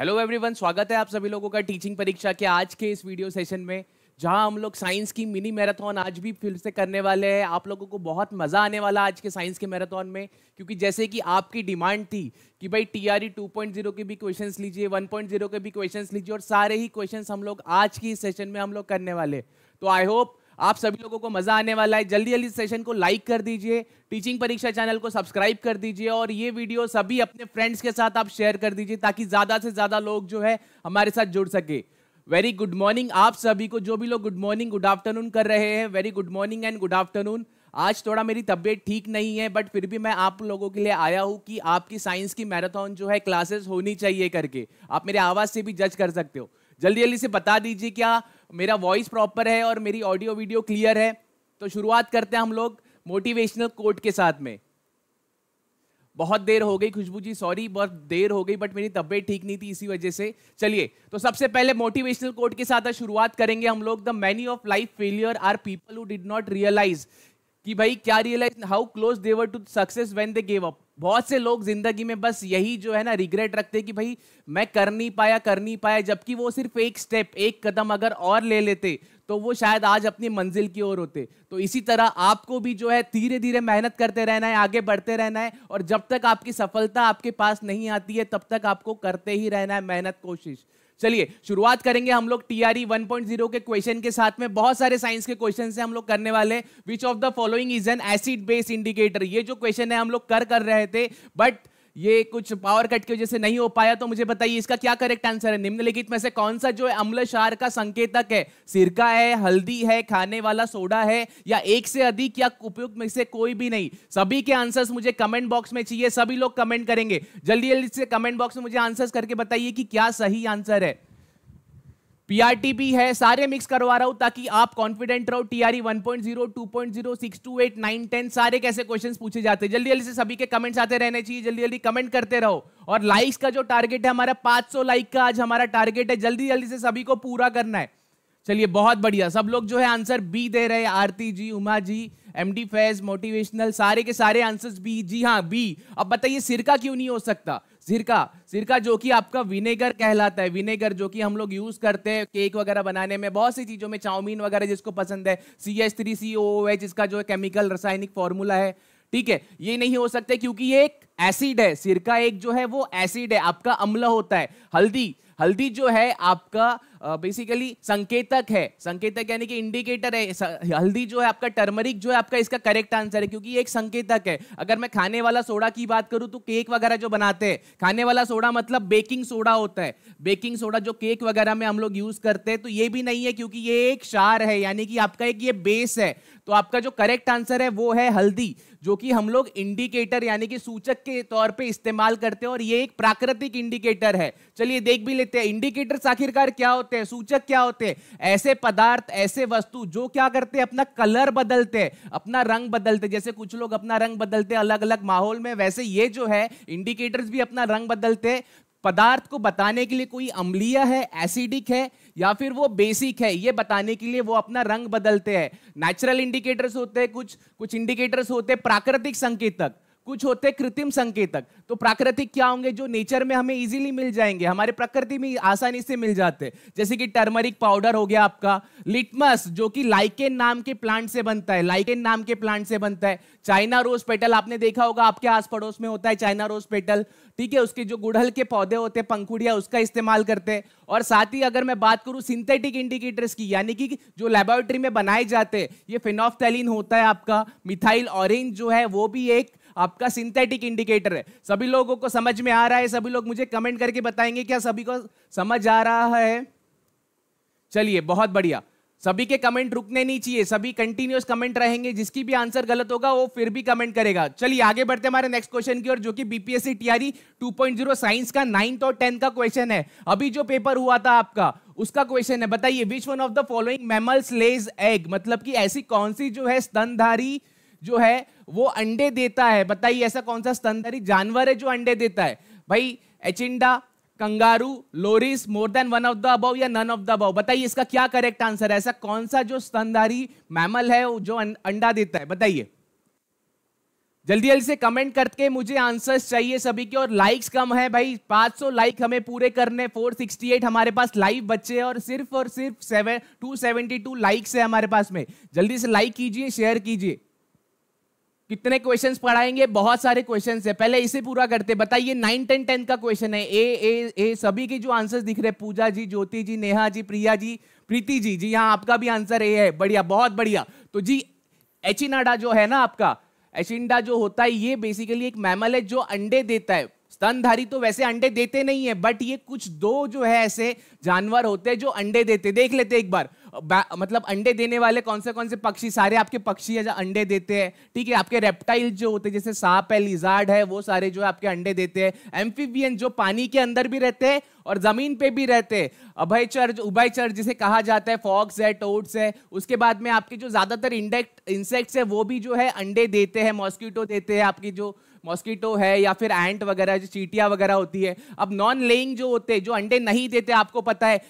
Hello everyone स्वागत है आप सभी लोगों का टीचिंग परीक्षा के आज के इस वीडियो सेशन में जहां हम लोग साइंस की मिनी मैराथन आज भी फिर से करने वाले हैं आप लोगों को बहुत मज़ा आने वाला आज के साइंस के मैराथन में क्योंकि जैसे कि आपकी डिमांड थी कि भाई T R E two point zero के भी क्वेश्चंस लीजिए वन पॉइंट जीरो के भी क्वेश्चंस लीजिए और सारे ही क्वेश्चंस हम लोग आज की सेशन में हम लोग करने वाले तो आई होप आप सभी लोगों को मजा आने वाला है जल्दी जल्दी सेशन को लाइक कर दीजिए टीचिंग परीक्षा चैनल को सब्सक्राइब कर दीजिए और ये वीडियो सभी अपने फ्रेंड्स के साथ आप शेयर कर दीजिए ताकि ज्यादा से ज्यादा लोग जो है हमारे साथ जुड़ सके वेरी गुड मॉर्निंग आप सभी को जो भी लोग गुड मॉर्निंग गुड आफ्टरनून कर रहे हैं very good morning and good afternoon आज थोड़ा मेरी तबीयत ठीक नहीं है बट फिर भी मैं आप लोगों के लिए आया हूँ कि आपकी साइंस की मैराथन जो है क्लासेस होनी चाहिए करके आप मेरे आवाज़ से भी जज कर सकते हो जल्दी जल्दी से बता दीजिए क्या मेरा वॉइस प्रॉपर है और मेरी ऑडियो वीडियो क्लियर है तो शुरुआत करते हैं हम लोग मोटिवेशनल कोट के साथ में बहुत देर हो गई खुशबू जी सॉरी बहुत देर हो गई बट मेरी तबीयत ठीक नहीं थी इसी वजह से चलिए तो सबसे पहले मोटिवेशनल कोट के साथ शुरुआत करेंगे हम लोग the many of life failure are people who did not realise कि भाई क्या realise how close they were to success when they gave up बहुत से लोग जिंदगी में बस यही जो है ना रिग्रेट रखते कि भाई मैं कर नहीं पाया कर नहीं पाया जबकि वो सिर्फ एक स्टेप एक कदम अगर और ले लेते तो वो शायद आज अपनी मंजिल की ओर होते तो इसी तरह आपको भी जो है धीरे धीरे मेहनत करते रहना है आगे बढ़ते रहना है और जब तक आपकी सफलता आपके पास नहीं आती है तब तक आपको करते ही रहना है मेहनत कोशिश चलिए शुरुआत करेंगे हम लोग टीआरई 1.0 e के क्वेश्चन के साथ में बहुत सारे साइंस के क्वेश्चन से हम लोग करने वाले हैं which of the following is an acid based indicator ये जो क्वेश्चन है हम लोग कर कर रहे थे बट ये कुछ पावर कट की वजह से नहीं हो पाया तो मुझे बताइए इसका क्या करेक्ट आंसर है निम्नलिखित में से कौन सा जो है अम्ल क्षार का संकेतक है सिरका है हल्दी है खाने वाला सोडा है या एक से अधिक या उपयुक्त में से कोई भी नहीं सभी के आंसर्स मुझे कमेंट बॉक्स में चाहिए सभी लोग कमेंट करेंगे जल्दी जल्दी से कमेंट बॉक्स में मुझे आंसर्स करके बताइए कि क्या सही आंसर है पीआरटीपी है सारे मिक्स करवा रहा हूं ताकि आप कॉन्फिडेंट रहो टीआरई 1.0 2.0 628 नाइन टेन सारे कैसे क्वेश्चंस पूछे जाते हैं जल्दी जल्दी से सभी के कमेंट्स आते रहने चाहिए जल्दी जल्दी कमेंट करते रहो और लाइक्स का जो टारगेट है हमारा 500 लाइक का आज हमारा टारगेट है जल्दी जल्दी से सभी को पूरा करना है चलिए बहुत बढ़िया सब लोग जो है आंसर बी दे रहे हैं Aarti ji Uma ji M D Faiz motivational सारे के सारे आंसर्स बी जी हाँ बी अब बताइए सिरका क्यों नहीं हो सकता जिरका सिरका जो कि आपका विनेगर कहलाता है विनेगर जो कि हम लोग यूज करते हैं केक वगैरह बनाने में बहुत सी चीजों में चाउमीन वगैरह जिसको पसंद है C S three C O H इसका जो केमिकल रासायनिक फॉर्मूला है ठीक है ये नहीं हो सकते क्योंकि ये एक एसिड है सिरका एक जो है वो एसिड है आपका अम्ल होता है हल्दी हल्दी जो है आपका बेसिकली uh, संकेतक है संकेतक यानी कि इंडिकेटर है हल्दी जो है आपका टर्मरिक जो है आपका इसका करेक्ट आंसर है क्योंकि ये एक संकेतक है अगर मैं खाने वाला सोडा की बात करूं तो केक वगैरह जो बनाते हैं खाने वाला सोडा मतलब बेकिंग सोडा होता है बेकिंग सोडा जो केक वगैरह में हम लोग यूज करते हैं तो ये भी नहीं है क्योंकि ये एक शार है यानी कि आपका एक ये बेस है तो आपका जो करेक्ट आंसर है वो है हल्दी जो कि हम लोग इंडिकेटर यानी कि सूचक के तौर पे इस्तेमाल करते हैं और ये एक प्राकृतिक इंडिकेटर है चलिए देख भी लेते हैं इंडिकेटर्स आखिरकार क्या होते होते हैं सूचक क्या होते हैं ऐसे पदार्थ ऐसे वस्तु जो क्या करते हैं अपना कलर बदलते हैं अपना रंग बदलते हैं जैसे कुछ लोग अपना रंग बदलते हैं अलग अलग माहौल में वैसे ये जो है इंडिकेटर्स भी अपना रंग बदलते हैं पदार्थ को बताने के लिए कोई अम्लीय है एसिडिक है या फिर वो बेसिक है ये बताने के लिए वो अपना रंग बदलते हैं नेचुरल इंडिकेटर्स होते हैं कुछ कुछ इंडिकेटर्स होते हैं प्राकृतिक संकेतक कुछ होते कृत्रिम संकेतक तो प्राकृतिक क्या होंगे जो नेचर में हमें इजीली मिल जाएंगे हमारे प्रकृति में आसानी से मिल जाते हैं जैसे कि टर्मरिक पाउडर हो गया आपका लिटमस जो कि लाइकेन नाम के प्लांट से बनता है लाइकेन नाम के प्लांट से बनता है चाइना रोज पेटल आपने देखा होगा आपके आस पड़ोस में होता है चाइना रोज पेटल ठीक है उसके जो गुड़हल के पौधे होते हैं पंखुड़िया उसका इस्तेमाल करते हैं और साथ ही अगर मैं बात करूं सिंथेटिक इंडिकेटर्स की यानी कि जो लेबोरेटरी में बनाए जाते हैं ये फिनोफ्थेलिन होता है आपका मिथाइल ऑरेंज जो है वो भी एक आपका सिंथेटिक इंडिकेटर है सभी लोगों को समझ में आ रहा है सभी लोग मुझे कमेंट करके बताएंगे क्या सभी को समझ आ रहा है चलिए बहुत बढ़िया सभी के कमेंट रुकने नहीं चाहिए सभी कंटिन्यूस कमेंट रहेंगे जिसकी भी आंसर गलत होगा वो फिर भी कमेंट करेगा चलिए आगे बढ़ते हमारे नेक्स्ट क्वेश्चन की ओर जो कि बीपीएससी टीआरई 2.0 साइंस का नाइन्थ और टेंथ का क्वेश्चन है अभी जो पेपर हुआ था आपका उसका क्वेश्चन है बताइए which one of the following mammals lays egg मतलब कि ऐसी कौन सी जो है स्तनधारी जो है वो अंडे देता है बताइए ऐसा कौन सा स्तनधारी जानवर है जो अंडे देता है भाई एचिंडा kangaroo loris more than one of the above या नन ऑफ द अबव बताइए इसका क्या करेक्ट आंसर है ऐसा कौन सा जो स्तनधारी मैमल है जो अं-, अंडा देता है बताइए जल्दी जल्दी से कमेंट करके मुझे आंसर्स चाहिए सभी के और लाइक्स कम है भाई 500 लाइक हमें पूरे करने 468 हमारे पास लाइव बच्चे हैं और सिर्फ और सिर्फ सेवन टू लाइक्स है हमारे पास में जल्दी से लाइक कीजिए शेयर कीजिए कितने क्वेश्चंस पढ़ाएंगे बहुत सारे क्वेश्चंस है पहले इसे पूरा करते बताइए नाइन टेन टेन का क्वेश्चन है ए ए ए सभी के जो आंसर्स दिख रहे पूजा जी ज्योति जी नेहा जी प्रिया जी प्रीति जी जी हाँ आपका भी आंसर ए है बढ़िया बहुत बढ़िया तो जी एचिनाडा जो है ना आपका एचिंडा जो होता है ये बेसिकली एक मैमल है जो अंडे देता है स्तनधारी तो वैसे अंडे देते नहीं है बट ये कुछ दो जो है ऐसे जानवर होते हैं जो अंडे देते देख लेते एक बार मतलब अंडे देने वाले कौन से कौन से पक्षी सारे आपके पक्षी है जो अंडे देते हैं ठीक है आपके रेप्टाइल जो होते हैं जैसे सांप है लिजार्ड है वो सारे जो है आपके अंडे देते हैं एम्फीबियन जो पानी के अंदर भी रहते हैं और जमीन पे भी रहते हैं अभयचर जो उभयचर जिसे कहा जाता है फॉक्स है टोट्स है उसके बाद में आपके जो ज़्यादातर इंडेक्ट इंसेक्ट्स है वो भी जो है अंडे देते हैं मॉस्किटो देते हैं आपकी जो मॉस्किटो है या फिर एंट वगैरह जो चीटिया वगैरह होती है अब नॉन लेइंग जो होते हैं जो अंडे नहीं देते आपको पता है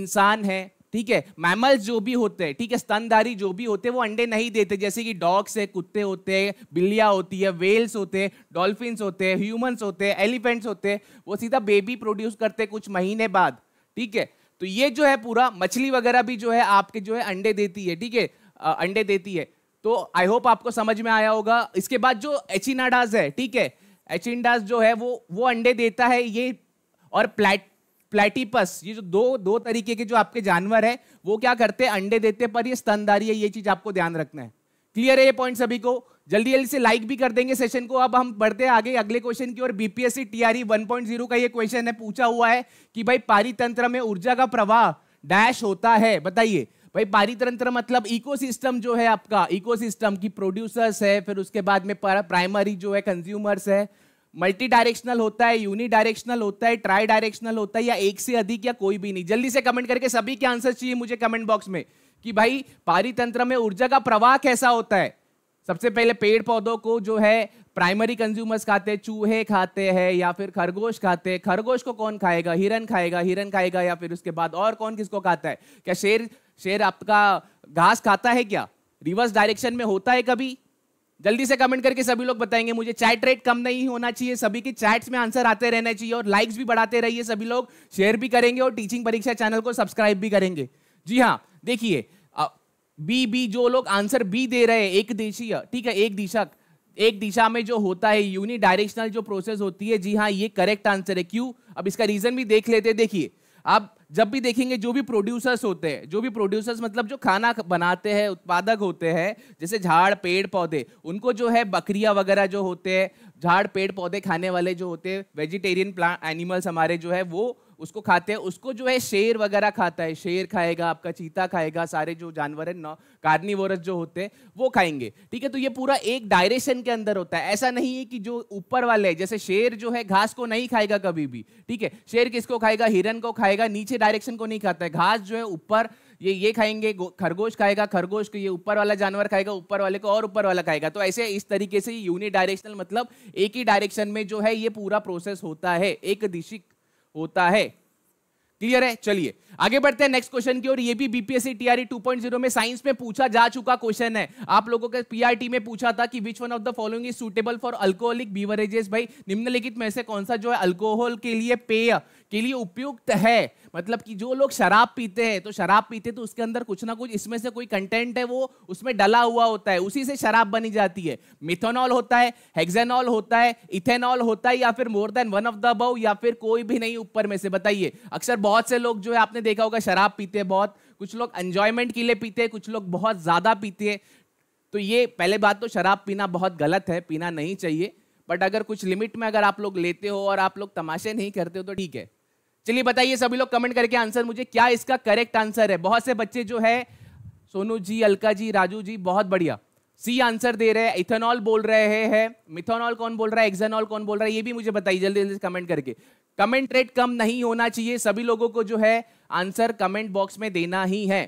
इंसान है ठीक है मैमल्स जो भी होते हैं ठीक है स्तनधारी जो भी होते हैं वो अंडे नहीं देते जैसे कि डॉग्स है कुत्ते होते हैं बिल्लियाँ होती है वेल्स होते हैं डॉल्फिन्स होते हैं ह्यूमन्स होते हैं एलिफेंट्स होते हैं वो सीधा बेबी प्रोड्यूस करते हैं कुछ महीने बाद ठीक है तो ये जो है पूरा मछली वगैरह भी जो है आपके जो है अंडे देती है ठीक है अंडे देती है तो आई होप आपको समझ में आया होगा इसके बाद जो एचिनाडाज है ठीक है एचिनडाज जो है वो वो अंडे देता है ये और प्लेट प्लेटिपस ये जो दो दो तरीके के जो आपके जानवर है वो क्या करते हैं अंडे देते पर ये स्तनधारी है ये चीज आपको ध्यान रखना है क्लियर है ये पॉइंट सभी को जल्दी जल्दी से लाइक भी कर देंगे सेशन को अब हम बढ़ते हैं आगे अगले क्वेश्चन की ओर बीपीएससी टीआरई 1.0 का ये क्वेश्चन है पूछा हुआ है कि भाई पारितंत्र में ऊर्जा का प्रवाह डैश होता है बताइए भाई पारितंत्र मतलब इकोसिस्टम जो है आपका इकोसिस्टम की प्रोड्यूसर्स है फिर उसके बाद में प्राइमरी जो है कंज्यूमर्स है मल्टी डायरेक्शनल होता है यूनि डायरेक्शनल होता है ट्राई डायरेक्शनल होता है या एक से अधिक या कोई भी नहीं जल्दी से कमेंट करके सभी के आंसर चाहिए मुझे कमेंट बॉक्स में कि भाई पारितंत्र में ऊर्जा का प्रवाह कैसा होता है सबसे पहले पेड़ पौधों को जो है प्राइमरी कंज्यूमर्स खाते हैं चूहे खाते हैं या फिर खरगोश खाते हैं खरगोश को कौन खाएगा हिरन खाएगा हिरन खाएगा या फिर उसके बाद और कौन किसको खाता है क्या शेर शेर आपका घास खाता है क्या रिवर्स डायरेक्शन में होता है कभी जल्दी से कमेंट करके सभी लोग बताएंगे मुझे चैट रेट कम नहीं होना चाहिए सभी के चैट्स में आंसर आते रहना चाहिए और लाइक्स भी बढ़ाते रहिए सभी लोग शेयर भी करेंगे और टीचिंग परीक्षा चैनल को सब्सक्राइब भी करेंगे जी हाँ देखिए बी बी जो लोग आंसर बी दे रहे हैं एक देशीय ठीक है एक दिशा एक दिशा में जो होता है यूनि डायरेक्शनल जो प्रोसेस होती है जी हाँ ये करेक्ट आंसर है क्यों अब इसका रीजन भी देख लेते हैं देखिए अब जब भी देखेंगे जो भी प्रोड्यूसर्स होते हैं जो भी प्रोड्यूसर्स मतलब जो खाना बनाते हैं उत्पादक होते हैं जैसे झाड़ पेड़ पौधे उनको जो है बकरियाँ वगैरह जो होते हैं झाड़ पेड़ पौधे खाने वाले जो होते हैं वेजिटेरियन प्लांट एनिमल्स हमारे जो है वो उसको खाते हैं उसको जो है शेर वगैरह खाता है शेर खाएगा आपका चीता खाएगा सारे जो जानवर है कार्निवोरस जो होते हैं वो खाएंगे ठीक है तो ये पूरा एक डायरेक्शन के अंदर होता है ऐसा नहीं है कि जो ऊपर वाले जैसे शेर जो है घास को नहीं खाएगा कभी भी ठीक है शेर किसको खाएगा हिरन को खाएगा नीचे डायरेक्शन को नहीं खाता है घास जो है ऊपर ये ये खाएंगे खरगोश खाएगा खरगोश को ये ऊपर वाला जानवर खाएगा ऊपर वाले को और ऊपर वाला खाएगा तो ऐसे इस तरीके से यूनिट डायरेक्शनल मतलब एक ही डायरेक्शन में जो है ये पूरा प्रोसेस होता है एक दिशिक होता है क्लियर है चलिए आगे बढ़ते हैं नेक्स्ट क्वेश्चन की और ये भी बीपीएससी टीआरई 2.0 में साइंस में पूछा जा चुका क्वेश्चन है आप लोगों के पीआरटी में पूछा था कि which one of the following is suitable for alcoholic beverages भाई निम्नलिखित में से कौन सा जो है अल्कोहल के लिए पेय के लिए उपयुक्त है मतलब कि जो लोग शराब पीते हैं तो शराब पीते तो उसके अंदर कुछ ना कुछ इसमें से कोई कंटेंट है वो उसमें डला हुआ होता है उसी से शराब बनी जाती है मिथेनॉल होता है हेक्सेनॉल होता है इथेनॉल होता है या फिर more than one of the above या फिर कोई भी नहीं ऊपर में से बताइए अक्सर बहुत से लोग जो है आपने देखा होगा शराब पीते हैं बहुत कुछ लोग एंजॉयमेंट के लिए पीते हैं कुछ लोग बहुत ज़्यादा पीते हैं तो ये पहले बात तो शराब पीना बहुत गलत है पीना नहीं चाहिए बट अगर कुछ लिमिट में अगर आप लोग लेते हो और आप लोग तमाशे नहीं करते हो तो ठीक है चलिए बताइए सभी लोग कमेंट करके आंसर मुझे क्या इसका करेक्ट आंसर है बहुत से बच्चे जो है सोनू जी अलका जी राजू जी बहुत बढ़िया सी आंसर दे रहे हैं इथेनॉल बोल रहे हैं मिथेनॉल कौन बोल रहा है एक्जेनॉल कौन बोल रहा है ये भी मुझे बताइए जल्दी जल्दी कमेंट करके कमेंट रेट कम नहीं होना चाहिए सभी लोगों को जो है आंसर कमेंट बॉक्स में देना ही है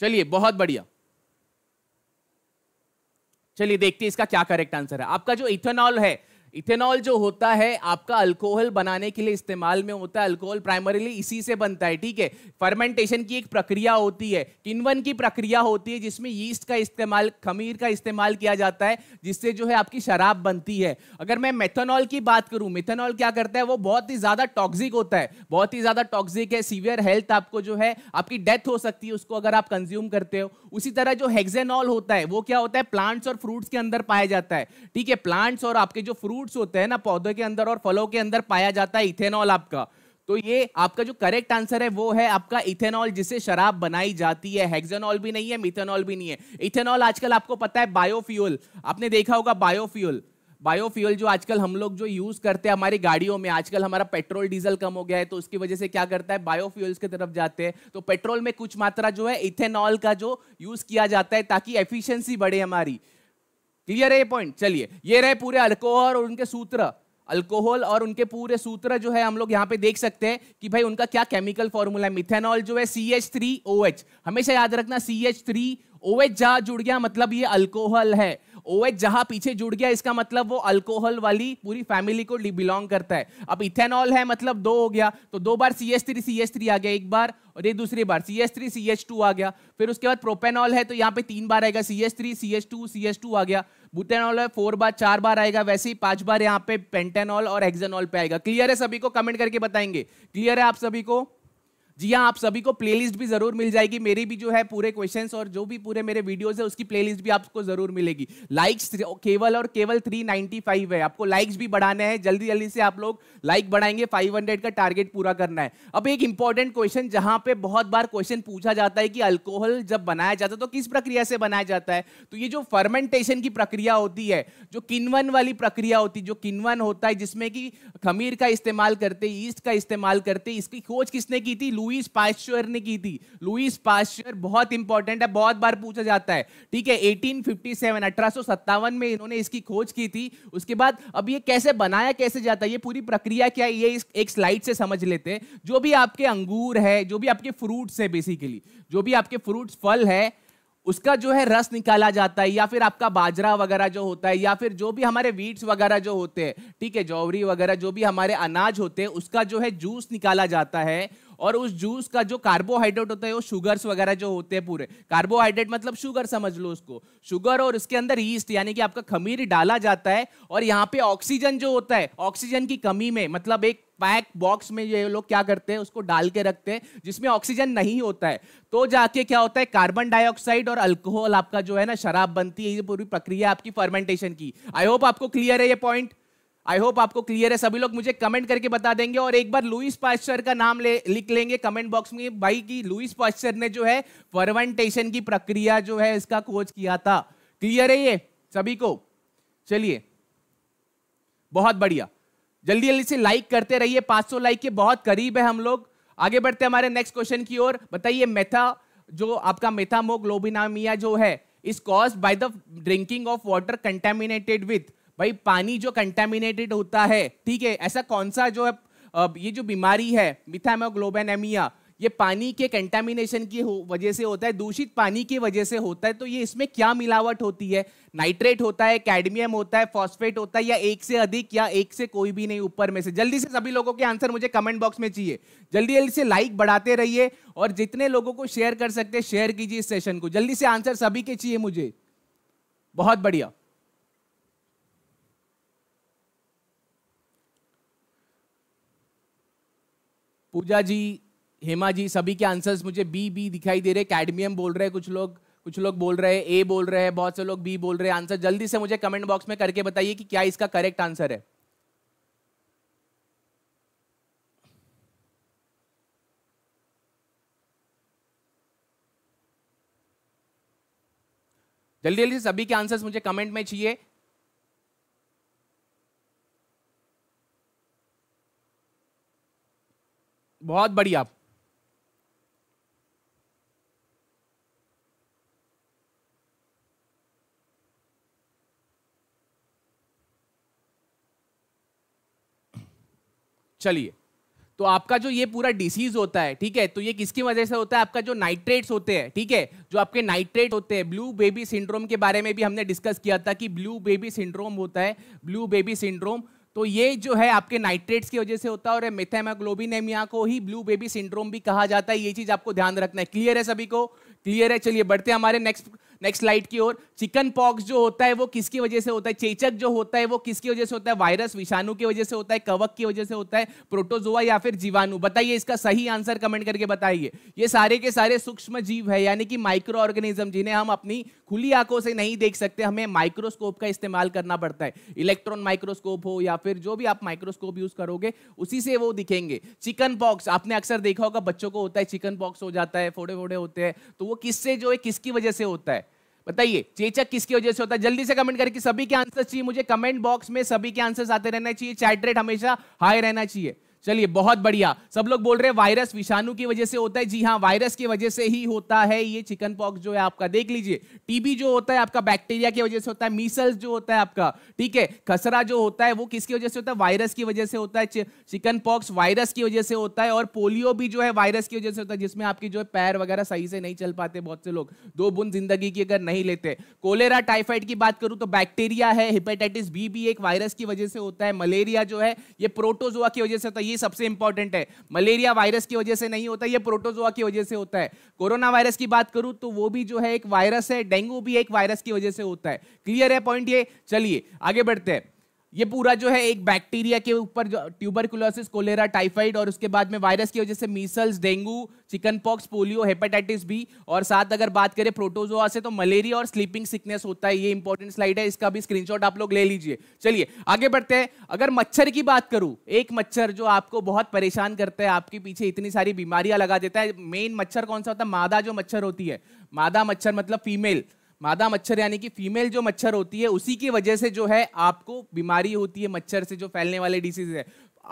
चलिए बहुत बढ़िया चलिए देखते हैं इसका क्या करेक्ट आंसर है आपका जो इथेनॉल है इथेनॉल जो होता है आपका अल्कोहल बनाने के लिए इस्तेमाल में होता है अल्कोहल प्राइमरीली इसी से बनता है ठीक है फर्मेंटेशन की एक प्रक्रिया होती है किनवन की प्रक्रिया होती है जिसमें यीस्ट का इस्तेमाल खमीर का इस्तेमाल किया जाता है जिससे जो है आपकी शराब बनती है अगर मैं मेथेनॉल की बात करूं मेथेनॉल क्या करता है वो बहुत ही ज़्यादा टॉक्सिक होता है बहुत ही ज़्यादा टॉक्सिक है सीवियर हेल्थ आपको जो है आपकी डेथ हो सकती है उसको अगर आप कंज्यूम करते हो उसी तरह जो हेक्जेनॉल होता है वो क्या होता है प्लांट्स और फ्रूट्स के अंदर पाया जाता है ठीक है प्लांट्स और आपके जो फ्रूट रूट्स होते हैं ना पौधों के अंदर और फलों के अंदर पाया जाता है इथेनॉल आपका तो ये आपका जो करेक्ट आंसर है वो है आपका इथेनॉल जिसे शराब बनाई जाती है हेक्सेनॉल भी नहीं है मिथेनॉल भी नहीं है इथेनॉल आजकल आपको पता है बायोफ्यूल आपने देखा होगा बायोफ्यूल बायोफ्यूल जो आजकल हम लोग जो यूज करते हैं हमारी गाड़ियों में आजकल हमारा पेट्रोल डीजल कम हो गया है तो उसकी वजह से क्या करता है बायोफ्यूल्स की तरफ जाते हैं तो पेट्रोल में कुछ मात्रा जो है इथेनॉल का जो यूज किया जाता है ताकि एफिशिएंसी बढ़े हमारी क्लियर है ये पॉइंट चलिए ये रहे पूरे अल्कोहल और उनके सूत्र अल्कोहल और उनके पूरे सूत्र जो है हम लोग यहाँ पे देख सकते हैं कि भाई उनका क्या केमिकल फॉर्मूला है मिथेनॉल जो है C H three O H हमेशा याद रखना C H three O H जहाँ जुड़ गया मतलब ये अल्कोहल है ओ एच जहाँ पीछे जुड़ गया इसका मतलब वो अल्कोहल वाली पूरी फैमिली को बिलोंग करता है अब इथेनॉल है मतलब दो हो गया तो दो बार C H three C H three आ गया एक बार और ये दूसरी बार C H three C H two आ गया फिर उसके बाद प्रोपेनॉल है तो यहाँ पे तीन बार आएगा C H three C H two C H two आ गया बुटेनॉल है फोर बार चार बार आएगा वैसे ही पांच बार यहाँ पे पेंटेनॉल और एक्जेनॉल पे आएगा क्लियर है सभी को कमेंट करके बताएंगे क्लियर है आप सभी को जी हाँ आप सभी को प्लेलिस्ट भी जरूर मिल जाएगी मेरी भी जो है पूरे क्वेश्चंस और जो भी पूरे मेरे वीडियोस है उसकी प्लेलिस्ट भी आपको जरूर मिलेगी लाइक्स केवल और केवल 395 है आपको लाइक्स भी बढ़ाने हैं जल्दी जल्दी से आप लोग लाइक बढ़ाएंगे 500 का टारगेट पूरा करना है अब एक इंपॉर्टेंट क्वेश्चन जहां पर बहुत बार क्वेश्चन पूछा जाता है कि अल्कोहल जब बनाया जाता है तो किस प्रक्रिया से बनाया जाता है तो ये जो फर्मेंटेशन की प्रक्रिया होती है जो किनवन वाली प्रक्रिया होती है जो किनवन होता है जिसमें कि खमीर का इस्तेमाल करते ईस्ट का इस्तेमाल करते इसकी खोज किसने की थी लुईस पास्चर ने की थी लुईस पास्चर बहुत इंपॉर्टेंट है बहुत बार पूछा जाता है ठीक है 1857 अठारह में इन्होंने इसकी खोज की थी उसके बाद अब ये कैसे बनाया कैसे जाता है ये पूरी प्रक्रिया क्या है ये इस एक स्लाइड से समझ लेते हैं जो भी आपके अंगूर है जो भी आपके फ्रूट्स है बेसिकली जो भी आपके फ्रूट्स फल है उसका जो है रस निकाला जाता है या फिर आपका बाजरा वगैरह जो होता है या फिर जो भी हमारे वीट्स वगैरह जो होते हैं ठीक है जौवरी वगैरह जो भी हमारे अनाज होते हैं उसका जो है जूस निकाला जाता है और उस जूस का जो कार्बोहाइड्रेट होता है वो शुगर्स वगैरह जो होते हैं पूरे कार्बोहाइड्रेट मतलब शुगर समझ लो उसको शुगर और उसके अंदर ईस्ट यानी कि आपका खमीर डाला जाता है और यहाँ पे ऑक्सीजन जो होता है ऑक्सीजन की कमी में मतलब एक पैक बॉक्स में ये लोग क्या करते हैं उसको डाल के रखते हैं जिसमें ऑक्सीजन नहीं होता है तो जाके क्या होता है कार्बन डाइऑक्साइड और अल्कोहल आपका जो है ना शराब बनती है ये पूरी प्रक्रिया आपकी फर्मेंटेशन की आई होप आपको क्लियर है ये पॉइंट आई होप आपको क्लियर है सभी लोग मुझे कमेंट करके बता देंगे और एक बार लुइस पॉस्चर का नाम ले लिख लेंगे कमेंट बॉक्स में भाई की लुइस पॉस्चर ने जो है फर्वेंटेशन की प्रक्रिया जो है इसका खोज किया था क्लियर है ये सभी को चलिए बहुत बढ़िया जल्दी जल्दी से लाइक करते रहिए 500 लाइक के बहुत करीब है हम लोग आगे बढ़ते हमारे नेक्स्ट क्वेश्चन की ओर बताइए मेथा जो आपका मेथामोग्लोबिनामिया जो है is cause by the drinking of water contaminated with भाई पानी जो कंटेमिनेटेड होता है ठीक है ऐसा कौन सा जो है ये जो बीमारी है मिथामोग्लोबेनेमिया ये पानी के कंटेमिनेशन की वजह से होता है दूषित पानी की वजह से होता है तो ये इसमें क्या मिलावट होती है नाइट्रेट होता है कैडमियम होता है फॉस्फेट होता है या एक से अधिक या एक से कोई भी नहीं ऊपर में से जल्दी से सभी लोगों के आंसर मुझे कमेंट बॉक्स में चाहिए जल्दी जल्दी से लाइक बढ़ाते रहिए और जितने लोगों को शेयर कर सकते हैं शेयर कीजिए इस सेशन को जल्दी से आंसर सभी के चाहिए मुझे बहुत बढ़िया पूजा जी हेमा जी सभी के आंसर्स मुझे बी बी दिखाई दे रहे कैडमियम बोल रहे हैं कुछ लोग कुछ लोग बोल रहे हैं ए बोल रहे हैं बहुत से लोग बी बोल रहे हैं आंसर जल्दी से मुझे कमेंट बॉक्स में करके बताइए कि क्या इसका करेक्ट आंसर है जल्दी जल्दी सभी के आंसर्स मुझे कमेंट में चाहिए बहुत बढ़िया चलिए तो आपका जो ये पूरा डिसीज होता है ठीक है तो ये किसकी वजह से होता है आपका जो नाइट्रेट्स होते हैं ठीक है जो आपके नाइट्रेट होते हैं ब्लू बेबी सिंड्रोम के बारे में भी हमने डिस्कस किया था कि ब्लू बेबी सिंड्रोम होता है ब्लू बेबी सिंड्रोम तो ये जो है आपके नाइट्रेट्स की वजह से होता है और मेथेमाग्लोबिनेमिया को ही ब्लू बेबी सिंड्रोम भी कहा जाता है ये चीज आपको ध्यान रखना है क्लियर है सभी को क्लियर है चलिए बढ़ते हैं हमारे नेक्स्ट नेक्स्ट स्लाइड की ओर चिकन पॉक्स जो होता है वो किसकी वजह से होता है चेचक जो होता है वो किसकी वजह से होता है वायरस विषाणु की वजह से होता है कवक की वजह से होता है प्रोटोजोआ या फिर जीवाणु बताइए इसका सही आंसर कमेंट करके बताइए ये सारे के सारे सूक्ष्म जीव है यानी कि माइक्रो ऑर्गेनिज्म जिन्हें हम अपनी खुली आंखों से नहीं देख सकते हमें माइक्रोस्कोप का इस्तेमाल करना पड़ता है इलेक्ट्रॉन माइक्रोस्कोप हो या फिर जो भी आप माइक्रोस्कोप यूज करोगे उसी से वो दिखेंगे चिकन पॉक्स आपने अक्सर देखा होगा बच्चों को होता है चिकन पॉक्स हो जाता है फोड़े फोड़े होते हैं तो वो किससे जो है किसकी वजह से होता है बताइए चेचक किसकी वजह से होता है जल्दी से कमेंट करके सभी के आंसर चाहिए मुझे कमेंट बॉक्स में सभी के आंसर आते रहना चाहिए चैट रेट हमेशा हाई रहना चाहिए चलिए बहुत बढ़िया सब लोग बोल रहे हैं वायरस विषाणु की वजह से होता है जी हाँ वायरस की वजह से ही होता है ये चिकन पॉक्स जो है आपका देख लीजिए टीबी जो होता है आपका बैक्टीरिया की वजह से होता है मीसल्स जो होता है आपका ठीक है खसरा जो होता है वो किसकी वजह से होता है वायरस की वजह से होता है चिकन पॉक्स वायरस की वजह से होता है और पोलियो भी जो है वायरस की वजह से होता है जिसमें आपके जो है पैर वगैरह सही से नहीं चल पाते बहुत से लोग दो बुन जिंदगी की अगर नहीं लेते कोलेरा टाइफाइड की बात करूं तो बैक्टीरिया है हिपेटाइटिस बी भी एक वायरस की वजह से होता है मलेरिया जो है ये प्रोटोजोआ की वजह से होता है ये सबसे इंपॉर्टेंट है मलेरिया वायरस की वजह से नहीं होता ये प्रोटोजोआ की वजह से होता है कोरोना वायरस की बात करूं तो वो भी जो है एक वायरस है डेंगू भी एक वायरस की वजह से होता है क्लियर है पॉइंट ये चलिए आगे बढ़ते हैं ये पूरा जो है एक बैक्टीरिया के ऊपर जो ट्यूबरकुलोसिस कोलेरा टाइफाइड और उसके बाद में वायरस की वजह से measles dengue chicken pox polio hepatitis B और साथ अगर बात करें प्रोटोजोआ से तो मलेरिया और स्लीपिंग सिकनेस होता है ये इंपॉर्टेंट स्लाइड है इसका भी स्क्रीनशॉट आप लोग ले लीजिए चलिए आगे बढ़ते हैं अगर मच्छर की बात करूँ एक मच्छर जो आपको बहुत परेशान करता है आपके पीछे इतनी सारी बीमारियां लगा देता है मेन मच्छर कौन सा होता है मादा जो मच्छर होती है मादा मच्छर मतलब फीमेल मादा मच्छर यानी कि फीमेल जो मच्छर होती है उसी की वजह से जो है आपको बीमारी होती है मच्छर से जो फैलने वाले डिसीज है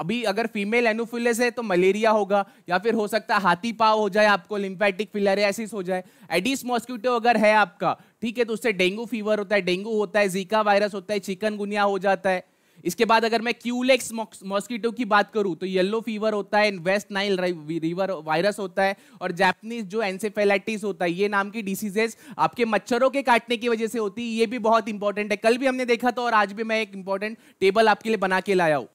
अभी अगर फीमेल एनोफिलस है तो मलेरिया होगा या फिर हो सकता है हाथी पाव हो जाए आपको लिम्फेटिक फिलेरियासिस हो जाए एडिस मॉस्क्यूटो अगर है आपका ठीक है तो उससे डेंगू फीवर होता है डेंगू होता है जीका वायरस होता है चिकनगुनिया हो जाता है इसके बाद अगर मैं क्यूलेक्स मॉस्किटो की बात करूँ तो येलो फीवर होता है वेस्ट नाइल रिवर वायरस होता है और जैपनीज जो एनसेफेलाइटिस होता है ये नाम की डिसीजेस आपके मच्छरों के काटने की वजह से होती है ये भी बहुत इंपॉर्टेंट है कल भी हमने देखा था और आज भी मैं एक इंपॉर्टेंट टेबल आपके लिए बना के लाया हूँ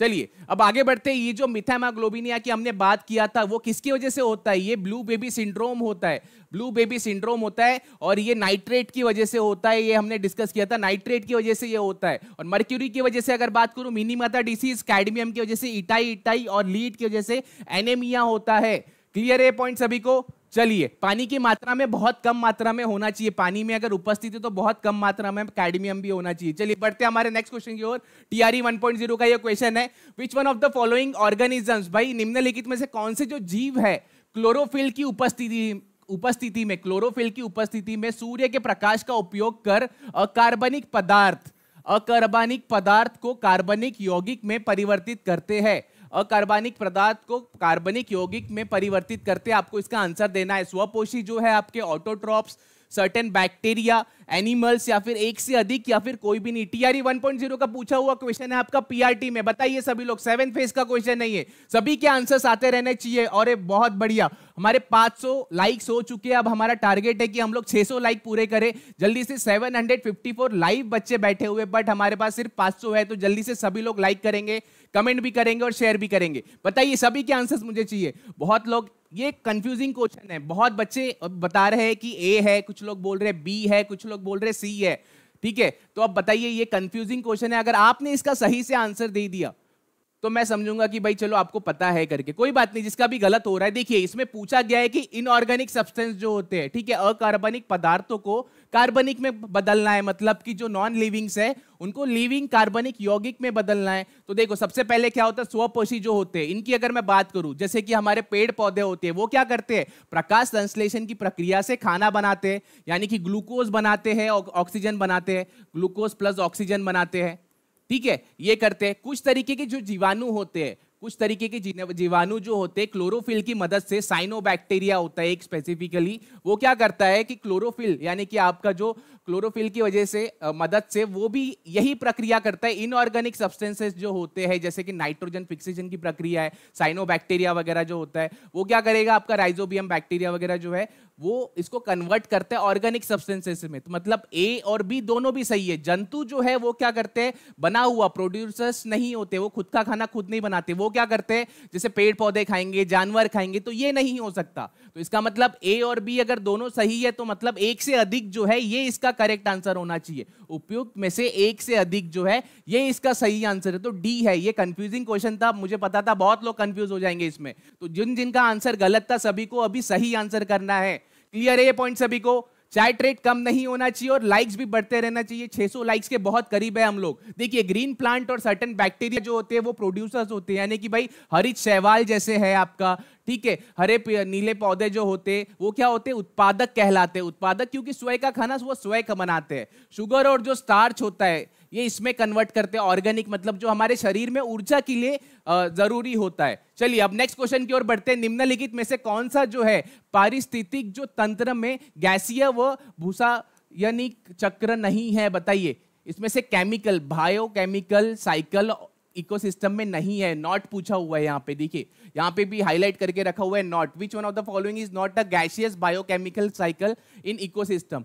चलिए अब आगे बढ़ते ये जो मिथेमाग्लोबिनिया की हमने बात किया था वो किसकी वजह से होता है ये ब्लू बेबी सिंड्रोम होता है ब्लू बेबी सिंड्रोम होता है और ये नाइट्रेट की वजह से होता है ये हमने डिस्कस किया था नाइट्रेट की वजह से ये होता है और मर्क्यूरी की वजह से अगर बात करूं मिनीमाता डिसीज कैडमियम की वजह से इटाई इटाई और लीड की वजह से एनेमिया होता है क्लियर है पॉइंट सभी को चलिए पानी की मात्रा में बहुत कम मात्रा में होना चाहिए पानी में अगर उपस्थित है तो बहुत कम मात्रा में कैडमियम भी होना चाहिए चलिए बढ़ते हमारे नेक्स्ट क्वेश्चन की ओर टीआरई 1.0 का ये क्वेश्चन है which one of the following organisms भाई निम्नलिखित में से कौन से जो जीव है क्लोरोफिल की उपस्थिति उपस्थिति में क्लोरोफिल की उपस्थिति में सूर्य के प्रकाश का उपयोग कर अकार्बनिक पदार्थ अकार्बनिक पदार्थ को कार्बनिक यौगिक में परिवर्तित करते हैं और कार्बनिक पदार्थ को कार्बनिक यौगिक में परिवर्तित करते आपको इसका आंसर देना है स्वपोषी जो है आपके ऑटोट्रॉप्स सर्टेन बैक्टीरिया एनिमल्स या फिर एक से अधिक या फिर कोई भी नहीं टीआरई 1.0 e का पूछा हुआ क्वेश्चन है आपका पीआरटी में बताइए सभी लोग सेवन फेज का क्वेश्चन नहीं है सभी के आंसर्स आते रहने चाहिए और ये बहुत बढ़िया हमारे 500 लाइक्स हो चुके हैं अब हमारा टारगेट है कि हम लोग 600 लाइक पूरे करें जल्दी से 754 लाइव बच्चे बैठे हुए बट हमारे पास सिर्फ 500 है तो जल्दी से सभी लोग लाइक करेंगे कमेंट भी करेंगे और शेयर भी करेंगे बताइए सभी के आंसर्स मुझे चाहिए बहुत लोग ये कंफ्यूजिंग क्वेश्चन है बहुत बच्चे बता रहे हैं कि ए है कुछ लोग बोल रहे हैं बी है कुछ लोग बोल रहे सी है ठीक है तो अब बताइए ये कंफ्यूजिंग क्वेश्चन है अगर आपने इसका सही से आंसर दे दिया तो मैं समझूंगा कि भाई चलो आपको पता है करके कोई बात नहीं जिसका भी गलत हो रहा है देखिए इसमें पूछा गया है कि इनऑर्गेनिक सब्सटेंस जो होते हैं ठीक है अकार्बनिक पदार्थों को कार्बनिक में बदलना है मतलब कि जो नॉन लिविंग्स है उनको लिविंग कार्बनिक यौगिक में बदलना है तो देखो सबसे पहले क्या होता है स्वपोषी जो होते हैं इनकी अगर मैं बात करूं जैसे कि हमारे पेड़ पौधे होते हैं वो क्या करते हैं प्रकाश संश्लेषण की प्रक्रिया से खाना बनाते हैं यानी कि ग्लूकोज बनाते हैं और ऑक्सीजन बनाते हैं ग्लूकोज प्लस ऑक्सीजन बनाते हैं ठीक है ये करते हैं कुछ तरीके के जो जीवाणु होते हैं कुछ तरीके के जीवाणु जो होते हैं क्लोरोफिल की मदद से साइनोबैक्टीरिया होता है एक स्पेसिफिकली वो क्या करता है कि क्लोरोफिल यानी कि आपका जो क्लोरोफिल की वजह से मदद से वो भी यही प्रक्रिया करता है इनऑर्गेनिक सब्सटेंसेस जो होते हैं जैसे कि नाइट्रोजन फिक्सेशन की प्रक्रिया है साइनोबैक्टीरिया वगैरह जो होता है वो क्या करेगा आपका राइजोबियम बैक्टीरिया वगैरह जो है वो इसको कन्वर्ट करता है ऑर्गेनिक सब्सटेंसेस में तो मतलब ए और बी दोनों भी सही है जंतु जो है वो क्या करते हैं बना हुआ प्रोड्यूसर्स नहीं होते वो खुद का खाना खुद नहीं बनाते वो क्या करते हैं जैसे पेड़ पौधे खाएंगे जानवर खाएंगे तो ये नहीं हो सकता तो इसका मतलब ए और बी अगर दोनों सही है तो मतलब एक से अधिक जो है ये इसका करेक्ट आंसर होना चाहिए उपयुक्त में से एक से अधिक जो है ये इसका सही आंसर है तो डी है ये कंफ्यूजिंग क्वेश्चन था मुझे पता था बहुत लोग कंफ्यूज हो जाएंगे इसमें तो जिन जिनका आंसर गलत था सभी को अभी सही आंसर करना है क्लियर है ये पॉइंट सभी को चैट रेट कम नहीं होना चाहिए और लाइक्स भी बढ़ते रहना चाहिए 600 लाइक्स के बहुत करीब है हम लोग देखिए ग्रीन प्लांट और सर्टन बैक्टीरिया जो होते हैं वो प्रोड्यूसर्स होते हैं यानी कि भाई हरित शैवाल जैसे है आपका ठीक है हरे नीले पौधे जो होते हैं वो क्या होते हैं उत्पादक कहलाते हैं उत्पादक क्योंकि स्वयं का खाना वो स्वयं का बनाते हैं शुगर और जो स्टार्च होता है ये इसमें कन्वर्ट करते हैं ऑर्गेनिक मतलब जो हमारे शरीर में ऊर्जा के लिए जरूरी होता है चलिए अब नेक्स्ट क्वेश्चन की ओर बढ़ते हैं निम्नलिखित में से कौन सा जो है पारिस्थितिक जो तंत्र में गैसीय व भूसा यानी चक्र नहीं है बताइए इसमें से chemical biochemical cycle ecosystem में नहीं है नॉट पूछा हुआ है यहाँ पे देखिए यहाँ पे भी हाईलाइट करके रखा हुआ है not which one of the following is not a gaseous biochemical cycle in ecosystem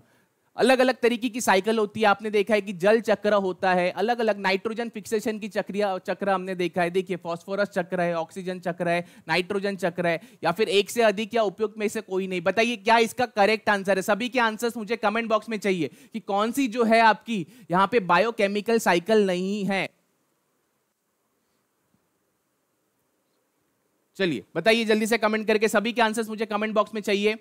अलग अलग तरीके की साइकिल होती है आपने देखा है कि जल चक्र होता है अलग अलग नाइट्रोजन फिक्सेशन की चक्रिया चक्र हमने देखा है देखिए फॉस्फोरस चक्र है ऑक्सीजन चक्र है नाइट्रोजन चक्र है या फिर एक से अधिक या उपयुक्त में से कोई नहीं बताइए क्या इसका करेक्ट आंसर है सभी के आंसर्स मुझे कमेंट बॉक्स में चाहिए कि कौन सी जो है आपकी यहाँ पे बायोकेमिकल साइकिल नहीं है चलिए बताइए जल्दी से कमेंट करके सभी के आंसर्स मुझे कमेंट बॉक्स में चाहिए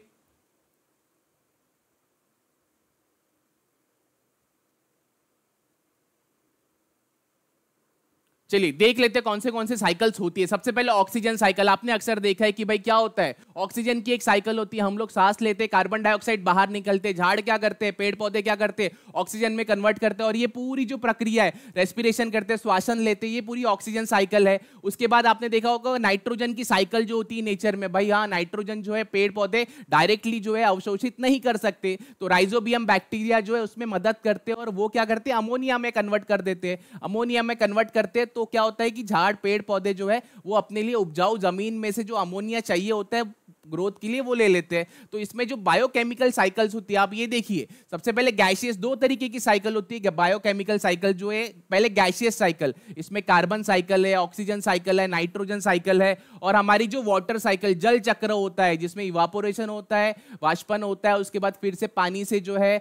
चलिए देख लेते हैं कौन से कौन से साइकिल्स होती है सबसे पहले ऑक्सीजन साइकिल आपने अक्सर देखा है कि भाई क्या होता है ऑक्सीजन की एक साइकिल होती है हम लोग सांस लेते कार्बन डाइऑक्साइड बाहर निकलते झाड़ क्या करते हैं पेड़ पौधे क्या करते हैं ऑक्सीजन में कन्वर्ट करते हैं और ये पूरी जो प्रक्रिया है रेस्पिरेशन करते हैं श्वासन लेते ये पूरी ऑक्सीजन साइकिल है उसके बाद आपने देखा होगा नाइट्रोजन की साइकिल जो होती है नेचर में भाई हाँ नाइट्रोजन जो है पेड़ पौधे डायरेक्टली जो है अवशोषित नहीं कर सकते तो राइजोबियम बैक्टीरिया जो है उसमें मदद करते हैं और वो क्या करते हैं अमोनिया में कन्वर्ट कर देते हैं अमोनिया में कन्वर्ट करते हैं तो क्या होता है कि झाड़ पेड़ पौधे जो है वो अपने लिए उपजाऊ जमीन में से जो अमोनिया चाहिए होता है ग्रोथ के लिए वो ले लेते हैं तो इसमें जो बायोकेमिकल साइकिल्स होती है आप ये देखिए सबसे पहले गैशियस दो तरीके की साइकिल होती है बायोकेमिकल साइकिल जो है पहले गैशियस साइकिल इसमें कार्बन साइकिल है ऑक्सीजन साइकिल है नाइट्रोजन साइकिल है और हमारी जो वाटर साइकिल जल चक्र होता है जिसमें इवापोरेशन होता है वाष्पन होता है उसके बाद फिर से पानी से जो है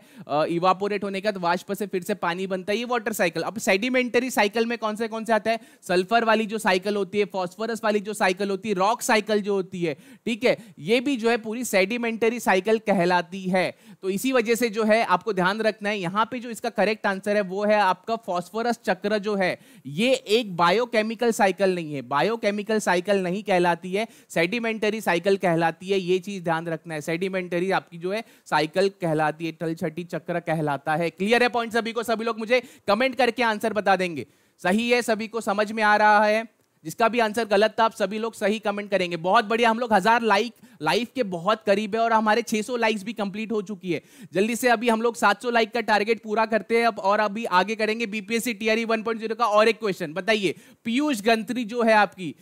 इवापोरेट होने के बाद वाष्प से फिर से पानी बनता है ये वाटर साइकिल अब सेडिमेंटरी साइकिल में कौन से कौन से आता है सल्फर वाली जो साइकिल होती है फॉस्फोरस वाली जो साइकिल होती है रॉक साइकिल जो होती है ठीक है ये भी जो है पूरी सेडिमेंटरी साइकिल कहलाती है तो इसी वजह से जो है आपको ध्यान रखना है यहाँ पे जो इसका करेक्ट आंसर है वो है आपका फॉस्फोरस चक्र जो है ये एक बायोकेमिकल साइकिल नहीं है बायोकेमिकल साइकिल नहीं कहलाती है सेडिमेंटरी साइकिल कहलाती है ये चीज ध्यान रखना है सेडिमेंटरी आपकी जो है साइकिल कहलाती है तलछटी चक्र कहलाता है क्लियर है पॉइंट सभी को सभी लोग मुझे कमेंट करके आंसर बता देंगे सही है सभी को समझ में आ रहा है जिसका भी आंसर गलत था आप सभी लोग सही कमेंट करेंगे बहुत बढ़िया हम लोग हजार लाइक लाइफ के बहुत करीब है और हमारे 600 लाइक्स भी कंप्लीट हो चुकी है जल्दी से अभी हम लोग 700 लाइक का टारगेट पूरा करते हैं अब और अभी आगे करेंगे बीपीएससी टीआरई वन का और एक क्वेश्चन बताइए पीयूष ग्रंथी जो है आपकी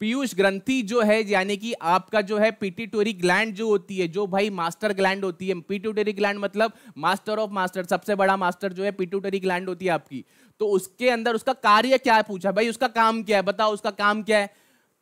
पीयूष ग्रंथि जो है यानी कि आपका जो है पिटिटोरी ग्लैंड जो होती है जो भाई मास्टर ग्लैंड होती है पिट्यूटरी ग्लैंड मतलब मास्टर ऑफ मास्टर सबसे बड़ा मास्टर जो है पिट्यूटरी ग्लैंड होती है आपकी तो उसके अंदर उसका कार्य क्या है पूछा भाई उसका काम क्या है बताओ उसका काम क्या है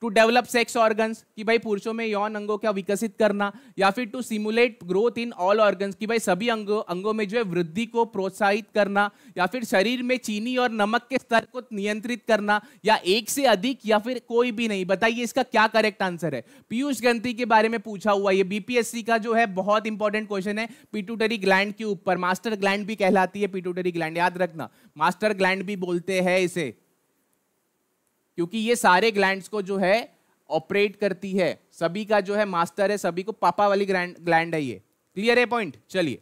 टू डेवलप सेक्स ऑर्गन्स कि भाई पुरुषों में यौन अंगों का विकसित करना या फिर to simulate growth in all organs कि भाई सभी अंगों अंगों में जो है वृद्धि को प्रोत्साहित करना या फिर शरीर में चीनी और नमक के स्तर को नियंत्रित करना या एक से अधिक या फिर कोई भी नहीं बताइए इसका क्या करेक्ट आंसर है पीयूष गंती के बारे में पूछा हुआ ये बीपीएससी का जो है बहुत इंपॉर्टेंट क्वेश्चन है पिटूटरी ग्लैंड के ऊपर मास्टर ग्लैंड भी कहलाती है पिटूटरी ग्लैंड याद रखना मास्टर ग्लैंड भी बोलते हैं इसे क्योंकि ये सारे ग्लैंड्स को जो है ऑपरेट करती है सभी का जो है मास्टर है सभी को पापा वाली ग्लैंड ग्लैंड है ये क्लियर है पॉइंट चलिए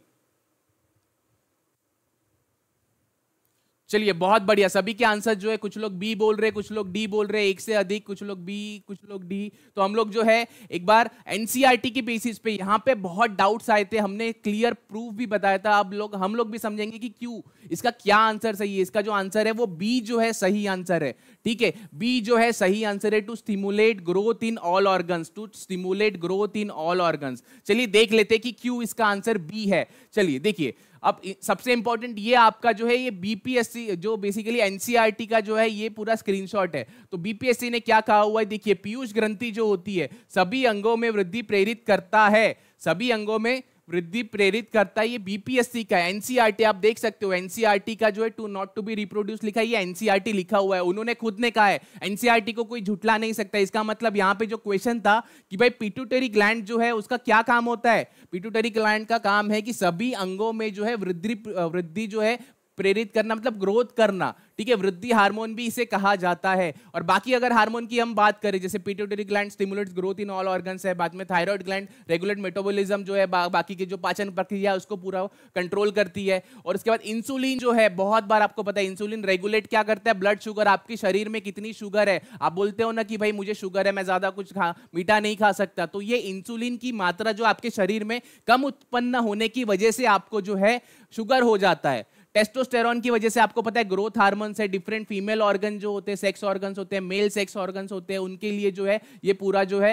चलिए बहुत बढ़िया सभी के आंसर जो है कुछ लोग बी बोल रहे कुछ लोग डी बोल रहे एक से अधिक कुछ लोग बी कुछ लोग डी तो हम लोग जो है एक बार एनसीईआरटी के बेसिस पे यहाँ पे बहुत डाउट्स आए थे हमने क्लियर प्रूफ भी बताया था अब लोग हम लोग भी समझेंगे कि क्यों इसका क्या आंसर सही है इसका जो आंसर है वो बी जो है सही आंसर है ठीक है बी जो है सही आंसर है to stimulate growth in all organs to stimulate growth in all organs चलिए देख लेते कि क्यों इसका आंसर बी है चलिए देखिए अब सबसे इंपॉर्टेंट ये आपका जो है ये बीपीएससी जो बेसिकली एनसीईआरटी e का जो है ये पूरा स्क्रीनशॉट है तो बीपीएससी ने क्या कहा हुआ है देखिए पीयूष ग्रंथि जो होती है सभी अंगों में वृद्धि प्रेरित करता है सभी अंगों में वृद्धि प्रेरित करता है ये बीपीएससी का एनसीईआरटी e आप देख सकते हो एनसीआर e का जो है to not to be reproduce लिखा है ये एनसीईआरटी e लिखा हुआ है उन्होंने खुद ने कहा है एनसीआरटी को कोई झुटला नहीं सकता इसका मतलब यहाँ पे जो क्वेश्चन था कि भाई पिटूटरी ग्लैंड जो है उसका क्या काम होता है पिटूटरी ग्लैंड का काम है कि सभी अंगों में जो है वृद्धि वृद्धि जो है प्रेरित करना मतलब ग्रोथ करना ठीक है वृद्धि हार्मोन भी इसे कहा जाता है और बाकी अगर हार्मोन की हम बात करें जैसे pituitary gland stimulates growth in all organs है बाद में थायराइड ग्लैंड रेगुलेट मेटाबॉलिज्म जो है बा, बाकी की जो पाचन प्रक्रिया है उसको पूरा कंट्रोल करती है और उसके बाद इंसुलिन जो है बहुत बार आपको पता है इंसुलिन रेगुलेट क्या करता है ब्लड शुगर आपके शरीर में कितनी शुगर है आप बोलते हो ना कि भाई मुझे शुगर है मैं ज्यादा कुछ खा मीठा नहीं खा सकता तो ये इंसुलिन की मात्रा जो आपके शरीर में कम उत्पन्न होने की वजह से आपको जो है शुगर हो जाता है टेस्टोस्टेरॉन की वजह से आपको पता है ग्रोथ हार्मोन है डिफरेंट फीमेल ऑर्गन जो होते हैं सेक्स ऑर्गन होते हैं मेल सेक्स ऑर्गन होते हैं उनके लिए जो है ये पूरा जो है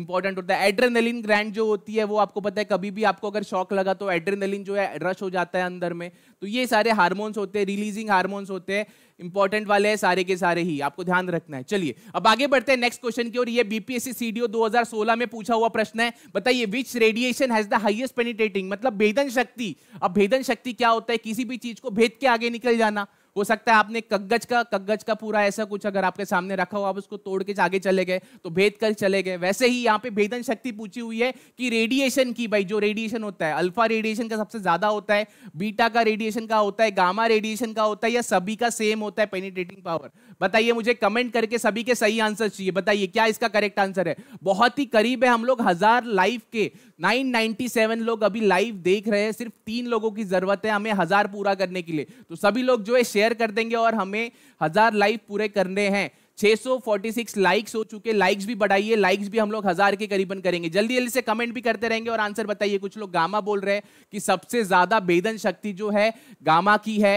इंपॉर्टेंट होता है एड्रेनलिन ग्रैंड जो होती है वो आपको पता है कभी भी आपको अगर शॉक लगा तो एड्रेनलिन जो है रश हो जाता है अंदर में तो ये सारे हार्मोन्स होते हैं रिलीजिंग हार्मोन्स होते हैं इंपॉर्टेंट वाले हैं सारे के सारे ही आपको ध्यान रखना है चलिए अब आगे बढ़ते हैं नेक्स्ट क्वेश्चन की और ये बीपीएससी सीडीओ 2016 में पूछा हुआ प्रश्न है बताइए which radiation has the highest penetrating मतलब भेदन शक्ति अब भेदन शक्ति क्या होता है किसी भी चीज को भेद के आगे निकल जाना हो सकता है आपने कग्गज का कग्गज का पूरा ऐसा कुछ अगर आपके सामने रखा हो आप उसको तोड़ के आगे चले गए तो भेद कर चले गए वैसे ही यहाँ पे भेदन शक्ति पूछी हुई है कि रेडिएशन की भाई जो रेडिएशन होता है अल्फा रेडिएशन का सबसे ज्यादा होता है बीटा का रेडिएशन का होता है गामा रेडिएशन का होता है या सभी का सेम होता है पेनिटेटिंग पावर बताइए मुझे कमेंट करके सभी के सही आंसर चाहिए बताइए क्या इसका करेक्ट आंसर है बहुत ही करीब है हम लोग हजार लाइफ के नाइन लोग अभी लाइव देख रहे हैं सिर्फ तीन लोगों की जरूरत है हमें हजार पूरा करने के लिए तो सभी लोग जो है शेयर कर देंगे और हमें हजार लाइव पूरे करने हैं 646 लाइक्स हो चुके लाइक्स भी बढ़ाइए लाइक्स भी हम लोग हजार के करीबन करेंगे जल्दी जल्दी से कमेंट भी करते रहेंगे और आंसर बताइए कुछ लोग गामा बोल रहे हैं कि सबसे ज्यादा वेदन शक्ति जो है गामा की है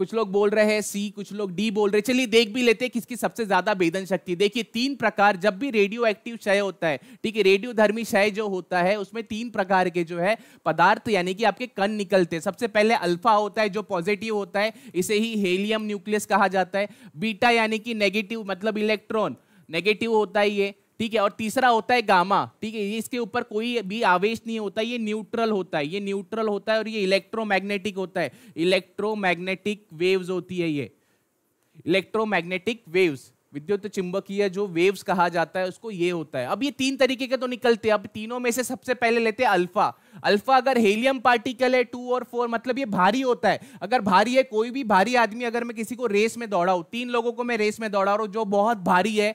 कुछ लोग बोल रहे हैं सी कुछ लोग डी बोल रहे चलिए देख भी लेते हैं किसकी सबसे ज्यादा वेदन शक्ति देखिए तीन प्रकार जब भी रेडियो एक्टिव क्षय होता है ठीक है रेडियो धर्मी क्षय जो होता है उसमें तीन प्रकार के जो है पदार्थ यानी कि आपके कण निकलते हैं सबसे पहले अल्फा होता है जो पॉजिटिव होता है इसे ही हेलियम न्यूक्लियस कहा जाता है बीटा यानी कि नेगेटिव मतलब इलेक्ट्रॉन नेगेटिव होता है ये ठीक है और तीसरा होता है गामा ठीक है इसके ऊपर कोई भी आवेश नहीं होता ये न्यूट्रल होता है ये न्यूट्रल होता है और ये इलेक्ट्रोमैग्नेटिक होता है इलेक्ट्रोमैग्नेटिक वेव्स होती है ये इलेक्ट्रोमैग्नेटिक वेव्स विद्युत चुंबकीय जो वेव्स कहा जाता है उसको ये होता है अब ये तीन तरीके के तो निकलते हैं अब तीनों में से सबसे पहले लेते हैं अल्फा अल्फा अगर हेलियम पार्टिकल है टू और फोर मतलब ये भारी होता है अगर भारी है कोई भी भारी आदमी अगर मैं किसी को रेस में दौड़ाऊँ तीन लोगों को मैं रेस में दौड़ा रहा हूँ जो बहुत भारी है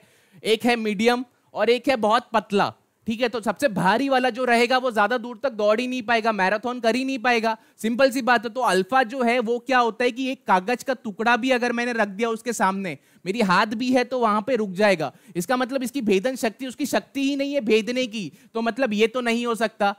एक है मीडियम और एक है बहुत पतला ठीक है तो सबसे भारी वाला जो रहेगा वो ज्यादा दूर तक दौड़ ही नहीं पाएगा मैराथन कर ही नहीं पाएगा सिंपल सी बात है तो अल्फा जो है वो क्या होता है कि एक कागज का टुकड़ा भी अगर मैंने रख दिया उसके सामने मेरी हाथ भी है तो वहां पे रुक जाएगा इसका मतलब इसकी भेदन शक्ति उसकी शक्ति ही नहीं है भेदने की तो मतलब ये तो नहीं हो सकता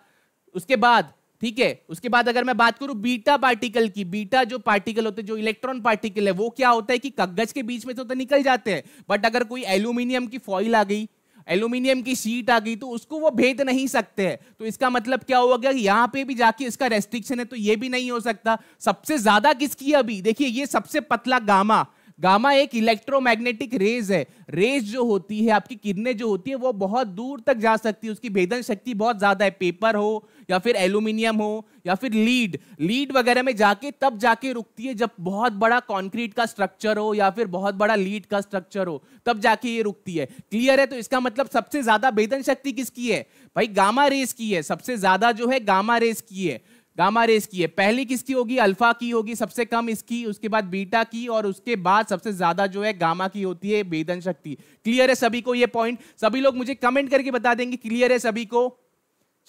उसके बाद ठीक है उसके बाद अगर मैं बात करूं बीटा पार्टिकल की बीटा जो पार्टिकल होते हैं जो इलेक्ट्रॉन पार्टिकल है वो क्या होता है कि कागज के बीच में तो, तो निकल जाते हैं बट अगर कोई एल्यूमिनियम की फॉइल आ गई एल्यूमिनियम की शीट आ गई तो उसको वो भेज नहीं सकते हैं तो इसका मतलब क्या हुआ गया यहाँ पे भी जाके इसका रेस्ट्रिक्शन है तो ये भी नहीं हो सकता सबसे ज्यादा किसकी अभी देखिए ये सबसे पतला गामा गामा एक इलेक्ट्रोमैग्नेटिक रेज है रेज जो होती है आपकी किरणें जो होती है वो बहुत दूर तक जा सकती है उसकी भेदन शक्ति बहुत ज्यादा है पेपर हो या फिर एल्यूमिनियम हो या फिर लीड लीड वगैरह में जाके तब जाके रुकती है जब बहुत बड़ा कॉन्क्रीट का स्ट्रक्चर हो या फिर बहुत बड़ा लीड का स्ट्रक्चर हो तब जाके ये रुकती है क्लियर है तो इसका मतलब सबसे ज्यादा भेदन शक्ति किसकी है भाई गामा रेस की है सबसे ज्यादा जो है गामा रेस की है गामा रेस की है पहली किसकी होगी अल्फा की होगी सबसे कम इसकी उसके बाद बीटा की और उसके बाद सबसे ज्यादा जो है गामा की होती है वेदन शक्ति क्लियर है सभी को ये पॉइंट सभी लोग मुझे कमेंट करके बता देंगे क्लियर है सभी को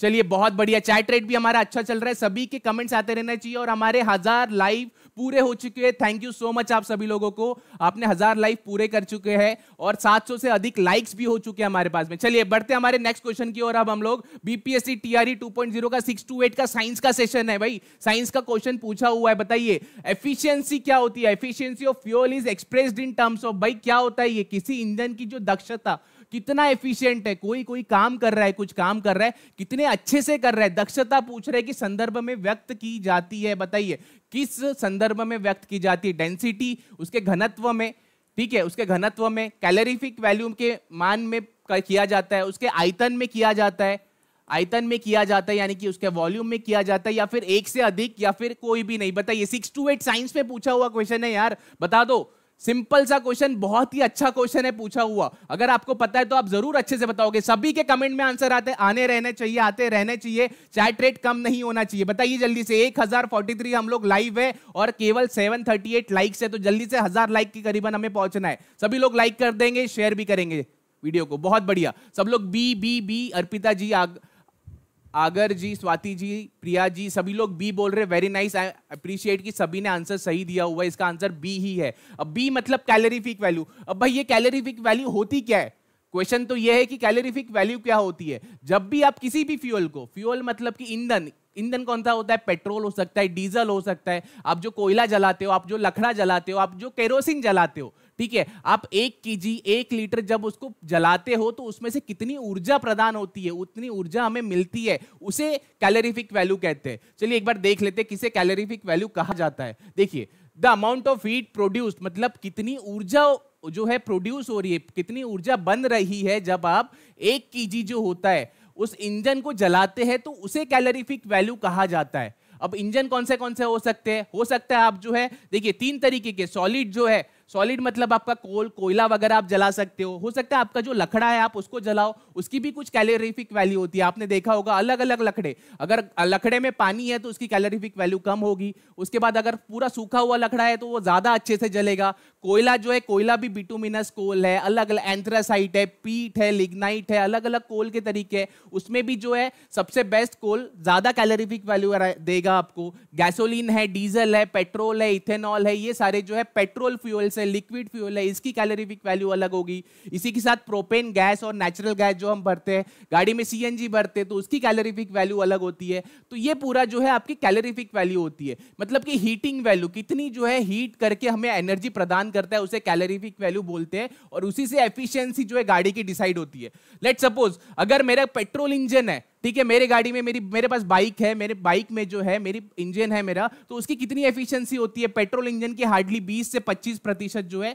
चलिए बहुत बढ़िया चैट रेट भी हमारा अच्छा चल रहा है सभी के कमेंट्स आते रहना चाहिए और हमारे हजार लाइव पूरे हो चुके हैं थैंक यू सो मच आप सभी लोगों को आपने हजार लाइव पूरे कर चुके हैं और 700 से अधिक लाइक्स भी हो चुके हैं हमारे पास में चलिए बढ़ते हैं हमारे नेक्स्ट क्वेश्चन की ओर अब हम लोग बीपीएससी टीआरई 2.0 का टू 628 का साइंस का सेशन है भाई साइंस का क्वेश्चन पूछा हुआ है बताइए एफिशिएंसी क्या होती है efficiency of fuel is expressed in terms of भाई क्या होता है ये किसी इंजन की जो दक्षता कितना एफिशिएंट है कोई कोई काम कर रहा है कुछ काम कर रहा है कितने अच्छे से कर रहा है दक्षता पूछ रहे कि संदर्भ में व्यक्त की जाती है बताइए किस संदर्भ में व्यक्त की जाती है डेंसिटी उसके घनत्व में ठीक है उसके घनत्व में कैलोरीफिक वैल्यूम के मान में किया जाता है उसके आयतन में किया जाता है आयतन में किया जाता है यानी कि उसके वॉल्यूम में किया जाता है या फिर एक से अधिक या फिर कोई भी नहीं बताइए सिक्स टू एट साइंस में पूछा हुआ क्वेश्चन है यार बता दो सिंपल सा क्वेश्चन बहुत ही अच्छा क्वेश्चन है पूछा हुआ अगर आपको पता है तो आप जरूर अच्छे से बताओगे सभी के कमेंट में आंसर आते आने रहने चाहिए आते रहने चाहिए चैट रेट कम नहीं होना चाहिए बताइए जल्दी से एक हजार फोर्टी थ्री हम लोग लाइव है और केवल सेवन थर्टी एट लाइक्स है तो जल्दी से हजार लाइक के करीबन हमें पहुंचना है सभी लोग लाइक कर देंगे शेयर भी करेंगे वीडियो को बहुत बढ़िया सब लोग B B B Arpita ji आग आगर जी स्वाति जी प्रिया जी सभी लोग बी बोल रहे वेरी नाइस आई अप्रिशिएट कि सभी ने आंसर सही दिया हुआ है इसका आंसर बी ही है अब बी मतलब कैलोरीफिक वैल्यू अब भाई ये कैलोरीफिक वैल्यू होती क्या है क्वेश्चन तो ये है कि कैलोरीफिक वैल्यू क्या होती है जब भी आप किसी भी फ्यूल को फ्यूल मतलब कि ईंधन ईंधन कौन सा होता है पेट्रोल हो सकता है डीजल हो सकता है आप जो कोयला जलाते हो आप जो लकड़ा जलाते हो आप जो केरोसिन जलाते हो ठीक है आप एक के जी एक लीटर जब उसको जलाते हो तो उसमें से कितनी ऊर्जा प्रदान होती है उतनी ऊर्जा हमें मिलती है उसे कैलोरीफिक वैल्यू कहते हैं चलिए एक बार देख लेते हैं किसे कैलोरीफिक वैल्यू कहा जाता है देखिए the amount of heat produced मतलब कितनी ऊर्जा जो है प्रोड्यूस हो रही है कितनी ऊर्जा बन रही है जब आप एक के जो होता है उस इंजन को जलाते हैं तो उसे कैलोरीफिक वैल्यू कहा जाता है अब इंजन कौन से कौन से हो सकते हैं हो सकता है आप जो है देखिए तीन तरीके के सॉलिड जो है सॉलिड मतलब आपका कोल कोयला वगैरह आप जला सकते हो हो सकता है आपका जो लकड़ा है आप उसको जलाओ उसकी भी कुछ कैलोरीफिक वैल्यू होती है आपने देखा होगा अलग अलग लकड़े अगर लकड़े में पानी है तो उसकी कैलोरीफिक वैल्यू कम होगी उसके बाद अगर पूरा सूखा हुआ लकड़ा है तो वो ज़्यादा अच्छे से जलेगा कोयला जो है कोयला भी बिटोमिनस कोल है अलग अलग एंथ्रासाइट है पीट है लिग्नाइट है अलग अलग कोल के तरीके है उसमें भी जो है सबसे बेस्ट कोल ज़्यादा कैलोरीफिक वैल्यू देगा आपको गैसोलीन है डीजल है पेट्रोल है इथेनॉल है ये सारे जो है पेट्रोल फ्यूल है लिक्विड फ्यूल है इसकी कैलोरीफिक वैल्यू अलग होगी इसी के साथ प्रोपेन गैस और नेचुरल गैस जो हम भरते हैं गाड़ी में सी भरते हैं तो उसकी कैलोरीफिक वैल्यू अलग होती है तो ये पूरा जो है आपकी कैलोरीफिक वैल्यू होती है मतलब कि हीटिंग वैल्यू कितनी जो है हीट करके हमें एनर्जी प्रदान करता है उसे कैलोरीफिक वैल्यू बोलते हैं और उसी से एफिशियंसी जो है गाड़ी की डिसाइड होती है लेट सपोज अगर मेरा पेट्रोल इंजन है ठीक है मेरे गाड़ी में मेरी मेरे पास बाइक है मेरे बाइक में जो है मेरी इंजन है मेरा तो उसकी कितनी एफिशिएंसी होती है पेट्रोल इंजन की हार्डली 20 से 25 प्रतिशत जो है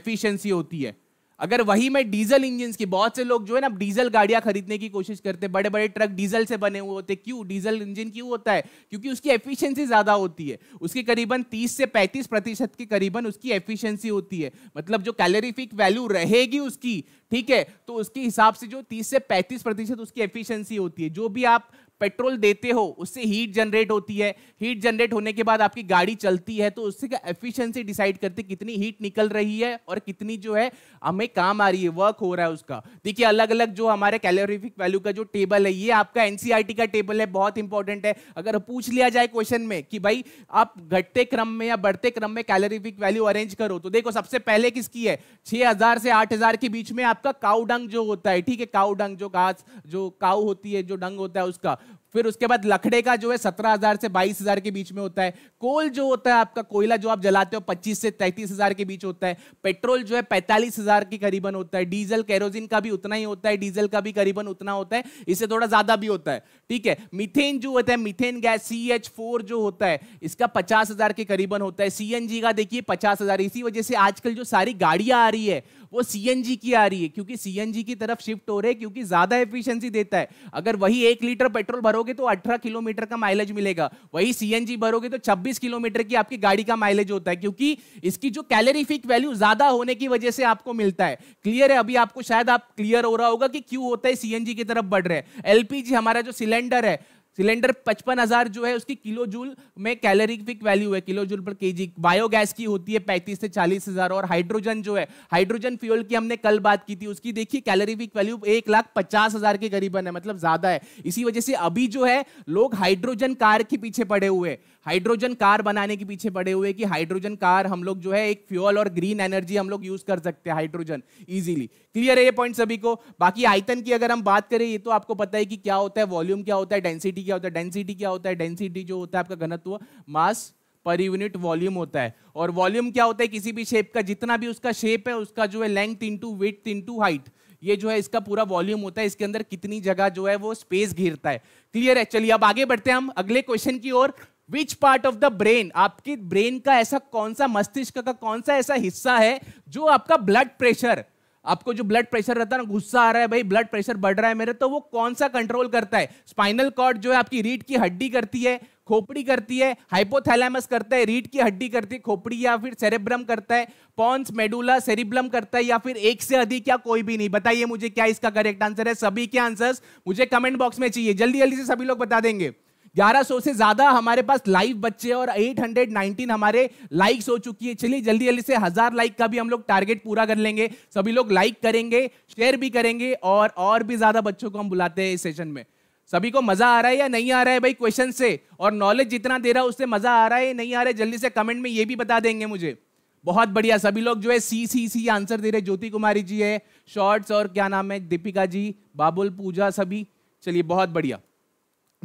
एफिशिएंसी होती है अगर वही में डीजल इंजन की बहुत से लोग जो है ना डीजल गाड़ियां खरीदने की कोशिश करते हैं बड़े बड़े ट्रक डीजल से बने हुए होते क्यों डीजल इंजन क्यों होता है क्योंकि उसकी एफिशिएंसी ज्यादा होती है उसकी करीबन 30 से 35 प्रतिशत के करीबन उसकी एफिशिएंसी होती है मतलब जो कैलोरीफिक वैल्यू रहेगी उसकी ठीक है तो उसके हिसाब से जो तीस से पैंतीस प्रतिशत उसकी एफिशियंसी होती है जो भी आप पेट्रोल देते हो उससे हीट जनरेट होती है हीट जनरेट होने के बाद आपकी गाड़ी चलती है तो उससे क्या एफिशिएंसी डिसाइड करते कितनी हीट निकल रही है और कितनी जो है हमें काम आ रही है वर्क हो रहा है उसका देखिए अलग अलग जो हमारे कैलोरिफिक वैल्यू का जो टेबल है ये आपका एनसीआरटी e का टेबल है बहुत इंपॉर्टेंट है अगर पूछ लिया जाए क्वेश्चन में कि भाई आप घटते क्रम में या बढ़ते क्रम में कैलोरिफिक वैल्यू अरेंज करो तो देखो सबसे पहले किसकी है हजार से हजार के बीच में आपका काउ डंग जो होता है ठीक है काउ डंग जो घास जो काउ होती है जो डंग होता है उसका फिर उसके बाद लकड़े का जो है सत्रह हजार से बाईस हजार के बीच में होता है कोल जो होता है आपका कोयला जो आप जलाते हो पच्चीस से तैतीस हजार के बीच होता है पेट्रोल जो है पैंतालीस हजार के करीबन होता है डीजल कैरोजिन का भी उतना ही होता है डीजल का भी करीबन उतना होता है इससे थोड़ा ज्यादा भी होता है ठीक है मिथेन जो होता है methane gas C H four जो होता है इसका पचास हजार के करीबन होता है सी एन जी का देखिए पचास हजार इसी वजह से आजकल जो सारी गाड़ियां आ रही है वो सीएनजी की आ रही है क्योंकि सीएनजी की तरफ शिफ्ट हो रहे क्योंकि ज्यादा एफिशिएंसी देता है अगर वही एक लीटर पेट्रोल भरोगे तो 18 किलोमीटर का माइलेज मिलेगा वही सीएनजी भरोगे तो 26 किलोमीटर की आपकी गाड़ी का माइलेज होता है क्योंकि इसकी जो कैलोरीफिक वैल्यू ज्यादा होने की वजह से आपको मिलता है क्लियर है अभी आपको शायद आप क्लियर हो रहा होगा कि क्यों होता है सीएनजी की तरफ बढ़ रहे एलपीजी हमारा जो सिलेंडर है सिलेंडर पचपन हजार जो है उसकी किलो जूल में कैलोरीफिक वैल्यू है kilo joule per G biogas की होती है पैंतीस से चालीस हजार और हाइड्रोजन जो है हाइड्रोजन फ्यूल की हमने कल बात की थी उसकी देखिए कैलोरीफिक वैल्यू एक लाख पचास हजार के करीबन है मतलब ज्यादा है इसी वजह से अभी जो है लोग हाइड्रोजन कार के पीछे पड़े हुए हाइड्रोजन कार बनाने के पीछे पड़े हुए कि हाइड्रोजन कार हम लोग जो है एक फ्यूल और ग्रीन एनर्जी हम लोग यूज कर सकते हैं हाइड्रोजन इजीली क्लियर है ये पॉइंट सभी को बाकी आयतन की अगर हम बात करें ये तो आपको पता है कि क्या होता है वॉल्यूम क्या होता है डेंसिटी क्या होता है डेंसिटी क्या होता है डेंसिटी जो होता है आपका घनत्व मास पर यूनिट वॉल्यूम होता है और वॉल्यूम क्या होता है किसी भी शेप का जितना भी उसका शेप है उसका जो है length into with into height ये जो है इसका पूरा वॉल्यूम होता है इसके अंदर कितनी जगह जो है वो स्पेस घेरता है क्लियर है चलिए अब आगे बढ़ते हैं हम अगले क्वेश्चन की ओर which part of the brain आपकी ब्रेन का ऐसा कौन सा मस्तिष्क का कौन सा ऐसा हिस्सा है जो आपका ब्लड प्रेशर आपको जो ब्लड प्रेशर रहता है ना गुस्सा आ रहा है भाई ब्लड प्रेशर बढ़ रहा है मेरे तो वो कौन सा कंट्रोल करता है स्पाइनल कॉर्ड जो है आपकी रीढ़ की हड्डी करती है खोपड़ी करती है हाइपोथैलेमस करता है रीढ़ की हड्डी करती है खोपड़ी या फिर सेरेब्रम करता है पॉन्स मेडुला सेरिब्लम करता है या फिर एक से अधिक या कोई भी नहीं बताइए मुझे क्या इसका करेक्ट आंसर है सभी के आंसर्स मुझे कमेंट बॉक्स में चाहिए जल्दी जल्दी से सभी लोग बता देंगे 1100 से ज्यादा हमारे पास लाइव बच्चे और 819 हमारे लाइक्स हो चुकी है चलिए जल्दी जल्दी से हजार लाइक का भी हम लोग टारगेट पूरा कर लेंगे सभी लोग लाइक करेंगे शेयर भी करेंगे और और भी ज्यादा बच्चों को हम बुलाते हैं इस सेशन में सभी को मजा आ रहा है या नहीं आ रहा है भाई क्वेश्चन से और नॉलेज जितना दे रहा है उससे मजा आ रहा है नहीं आ रहा है जल्दी से कमेंट में ये भी बता देंगे मुझे बहुत बढ़िया सभी लोग जो है सी सी सी आंसर दे रहे ज्योति कुमारी जी है शॉर्ट्स और क्या नाम है दीपिका जी बाबुल पूजा सभी चलिए बहुत बढ़िया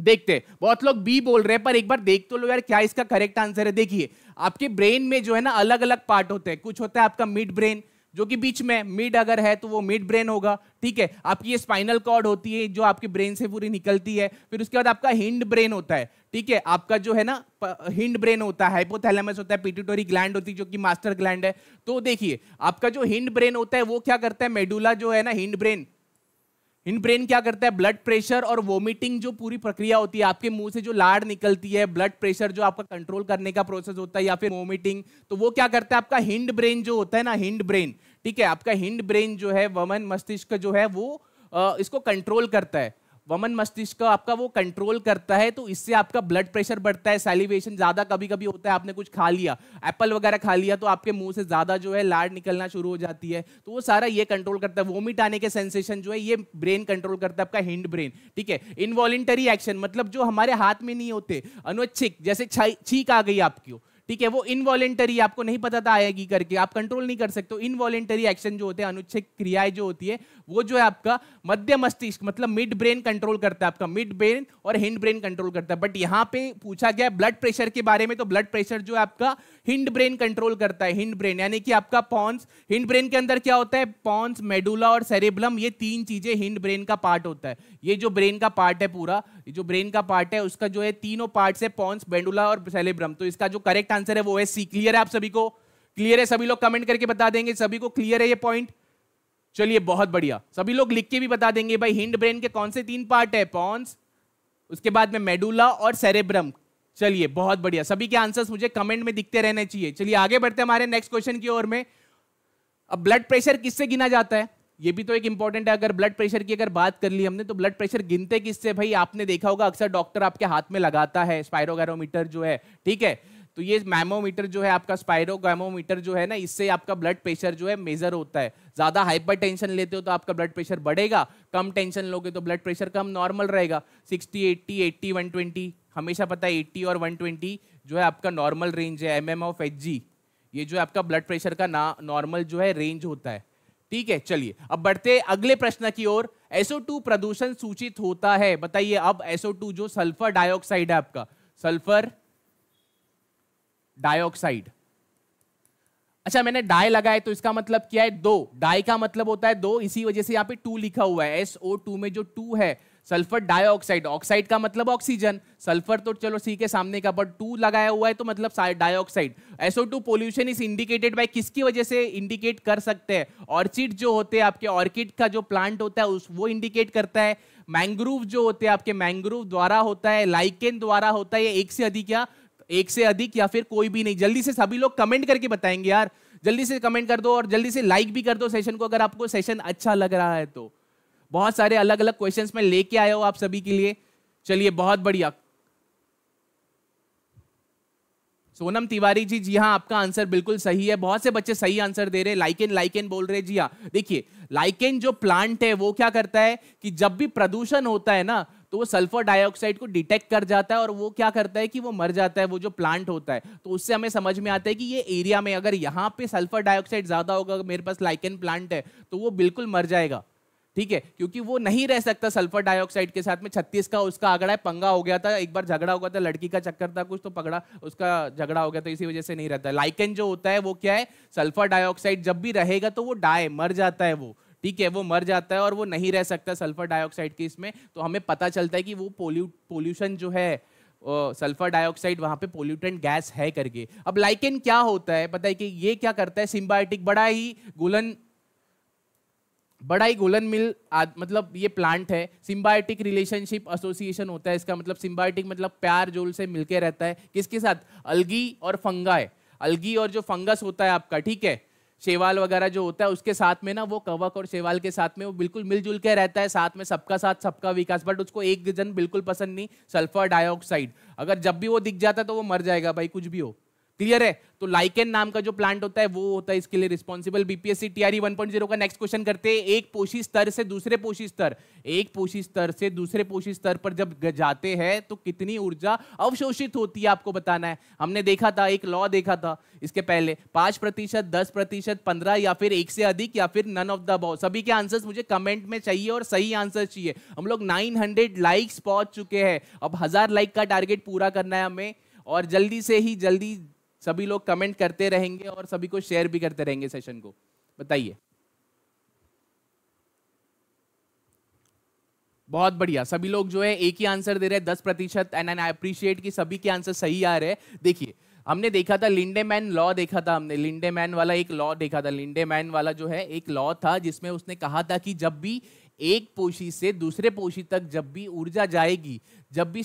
देखते हैं बहुत लोग बी बोल रहे हैं पर एक बार देख तो लो यार क्या इसका करेक्ट आंसर है देखिए आपके ब्रेन में जो है ना अलग अलग पार्ट होते हैं कुछ होता है आपका मिड ब्रेन जो कि बीच में मिड अगर है तो वो मिड ब्रेन होगा ठीक है आपकी ये स्पाइनल कॉर्ड होती है जो आपके ब्रेन से पूरी निकलती है फिर उसके बाद आपका हिंड ब्रेन होता है ठीक है आपका जो है ना हिंड ब्रेन होता है हाइपोथैलेमस होता है पिट्यूटरी ग्लैंड होती है जो कि मास्टर ग्लैंड है तो देखिए आपका जो हिंड ब्रेन होता है वो क्या करता है मेडुला जो है ना हिंड ब्रेन इन ब्रेन क्या करता है ब्लड प्रेशर और वोमिटिंग जो पूरी प्रक्रिया होती है आपके मुंह से जो लाड़ निकलती है ब्लड प्रेशर जो आपका कंट्रोल करने का प्रोसेस होता है या फिर वोमिटिंग तो वो क्या करता है आपका हिंड ब्रेन जो होता है ना हिंड ब्रेन ठीक है आपका हिंड ब्रेन जो है वमन मस्तिष्क जो है वो इसको कंट्रोल करता है वमन मस्तिष्क आपका वो कंट्रोल करता है तो इससे आपका ब्लड प्रेशर बढ़ता है सेलिब्रेशन ज़्यादा कभी कभी होता है आपने कुछ खा लिया एप्पल वगैरह खा लिया तो आपके मुंह से ज़्यादा जो है लाड निकलना शुरू हो जाती है तो वो सारा ये कंट्रोल करता है वोमिट आने के सेंसेशन जो है ये ब्रेन कंट्रोल करता है आपका हिंड ब्रेन ठीक है इनवॉलेंटरी एक्शन मतलब जो हमारे हाथ में नहीं होते अनुच्छिक जैसे छीक आ गई आपकी ठीक है वो इनवॉलेंटरी आपको नहीं पता था आएगी करके आप कंट्रोल नहीं कर सकते इनवॉलेंटरी एक्शन जो होते हैं अनुच्छेद क्रियाएं जो होती है वो जो है आपका मध्य मस्तिष्क मतलब मिड ब्रेन कंट्रोल करता है आपका मिड ब्रेन और हिंड ब्रेन कंट्रोल करता है बट यहाँ पे पूछा गया ब्लड प्रेशर के बारे में तो ब्लड प्रेशर जो है आपका हिंड ब्रेन कंट्रोल करता है हिंड ब्रेन यानी कि आपका पॉन्स हिंड ब्रेन के अंदर क्या होता है पॉन्स मेडुला और सेरेब्लम ये तीन चीजें हिंड ब्रेन का पार्ट होता है ये जो ब्रेन का पार्ट है पूरा जो ब्रेन का पार्ट है उसका जो है तीनों पार्ट है पॉन्स मेडुला और सेलेब्रम तो इसका जो करेक्ट आंसर है वो है सी क्लियर है आप सभी को क्लियर है सभी लोग कमेंट करके बता देंगे सभी को क्लियर है ये पॉइंट चलिए बहुत बढ़िया सभी लोग लिख के भी बता देंगे भाई हिंड ब्रेन के कौन से तीन पार्ट है पॉन्स उसके बाद में मेडुला और सेरेब्रम चलिए बहुत बढ़िया सभी के आंसर्स मुझे कमेंट में दिखते रहने चाहिए चलिए आगे बढ़ते हैं हमारे नेक्स्ट क्वेश्चन की ओर में अब ब्लड प्रेशर किससे गिना जाता है ये भी तो एक इंपॉर्टेंट है अगर ब्लड प्रेशर की अगर बात कर ली हमने तो ब्लड प्रेशर गिनते किससे भाई आपने देखा होगा अक्सर डॉक्टर आपके हाथ में लगाता है स्पायरोगैरोमीटर जो है ठीक है तो ये मैमोमीटर जो है आपका स्पायरोगैमोमीटर जो है ना इससे आपका ब्लड प्रेशर जो है मेजर होता है ज्यादा हाइपरटेंशन लेते हो तो आपका ब्लड प्रेशर बढ़ेगा कम टेंशन लोगे तो ब्लड प्रेशर कम नॉर्मल रहेगा 60 80 80 120 हमेशा पता है 80 और 120 जो है आपका नॉर्मल रेंज है M M of H G ये जो है आपका ब्लड प्रेशर का ना नॉर्मल जो है रेंज होता है ठीक है चलिए अब बढ़ते अगले प्रश्न की ओर SO2 प्रदूषण सूचित होता है बताइए अब SO2 जो सल्फर डाइऑक्साइड है आपका सल्फर डाइऑक्साइड अच्छा मैंने डाई लगाए तो इसका मतलब क्या है दो डाई का मतलब होता है दो इसी वजह से यहां पे टू लिखा हुआ है एस ओ टू में जो टू है सल्फर डाइऑक्साइड ऑक्साइड का मतलब ऑक्सीजन सल्फर तो चलो सी के सामने का बट टू लगाया हुआ है तो मतलब dioxide SO two pollution is indicated by किसकी वजह से इंडिकेट कर सकते हैं ऑर्चिड जो होते हैं आपके ऑर्किड का जो प्लांट होता है उस वो इंडिकेट करता है मैंग्रोव जो होते हैं आपके मैंग्रोव द्वारा होता है लाइकेन द्वारा होता है एक से अधिक या एक से अधिक या फिर कोई भी नहीं जल्दी से सभी लोग कमेंट करके बताएंगे यार जल्दी से कमेंट कर दो और जल्दी से लाइक भी कर दो सेशन को अगर आपको सेशन अच्छा लग रहा है तो बहुत सारे अलग अलग क्वेश्चंस में लेके आया हो आप सभी के लिए चलिए बहुत बढ़िया सोनम तिवारी जी जी हाँ आपका आंसर बिल्कुल सही है बहुत से बच्चे सही आंसर दे रहे हैं लाइकेन लाइकेन बोल रहे जी हाँ देखिए लाइकेन जो प्लांट है वो क्या करता है कि जब भी प्रदूषण होता है ना तो वो सल्फर डाइऑक्साइड को डिटेक्ट कर जाता है और वो क्या करता है कि वो मर जाता है वो जो प्लांट होता है तो उससे हमें समझ में आता है कि ये एरिया में अगर यहाँ पे सल्फर डाइऑक्साइड ज़्यादा होगा मेरे पास लाइकन प्लांट है तो वो बिल्कुल मर जाएगा ठीक है क्योंकि वो नहीं रह सकता सल्फर डाइऑक्साइड के साथ में छत्तीस का उसका आगड़ा है पंगा हो गया था एक बार झगड़ा हो गया था लड़की का चक्कर था कुछ तो पगड़ा उसका झगड़ा हो गया था इसी वजह से नहीं रहता लाइकन जो होता है वो क्या है सल्फर डाइऑक्साइड जब भी रहेगा तो वो डाए मर जाता है वो ठीक है वो मर जाता है और वो नहीं रह सकता सल्फर डाइऑक्साइड के इसमें तो हमें पता चलता है कि वो पोल्यू पोल्यूशन जो है सल्फर डाइऑक्साइड वहाँ पे पोल्यूटेंट गैस है करके अब लाइकेन क्या होता है पता है कि ये क्या करता है सिम्बायोटिक बड़ा ही गुलन बड़ा ही गोलन मिल आद, मतलब ये प्लांट है सिम्बायोटिक रिलेशनशिप एसोसिएशन होता है इसका मतलब सिम्बायोटिक मतलब प्यार जोल से मिलके रहता है किसके साथ अलगी और फंगा है अलगी और जो फंगस होता है आपका ठीक है शेवाल वगैरह जो होता है उसके साथ में ना वो कवक और शेवाल के साथ में वो बिल्कुल मिलजुल के रहता है साथ में सबका साथ सबका विकास बट उसको एक जन बिल्कुल पसंद नहीं सल्फर डाइऑक्साइड अगर जब भी वो दिख जाता है तो वो मर जाएगा भाई कुछ भी हो क्लियर है तो लाइकेन नाम का जो प्लांट होता है वो होता है इसके लिए रिस्पॉन्सिबल बीपीएससी टीआरई 1.0 का नेक्स्ट क्वेश्चन करते हैं एक पोषी स्तर से दूसरे पोषी स्तर एक पोषी स्तर से दूसरे पोषी स्तर पर जब जाते हैं तो कितनी ऊर्जा अवशोषित होती है आपको बताना है हमने देखा था एक लॉ देखा था इसके पहले पांच प्रतिशत दस प्रतिशत पंद्रह या फिर एक से अधिक या फिर नन ऑफ द बॉ सभी के आंसर मुझे कमेंट में चाहिए और सही आंसर चाहिए हम लोग नाइन हंड्रेड लाइक्स पहुंच चुके हैं अब हजार लाइक का टारगेट पूरा करना है हमें और जल्दी से ही जल्दी सभी लोग कमेंट करते रहेंगे और सभी को शेयर भी करते रहेंगे सेशन को बताइए बहुत बढ़िया सभी लोग जो है एक ही आंसर दे रहे हैं दस प्रतिशत एंड एंड आई अप्रिशिएट कि सभी के आंसर सही आ रहे हैं देखिए हमने देखा था लिंडे मैन लॉ देखा था हमने लिंडे मैन वाला एक लॉ देखा था लिंडे मैन वाला जो है एक लॉ था जिसमें उसने कहा था कि जब भी एक पोशी से दूसरे पोशी तक जब भी ऊर्जा जाएगी जब भी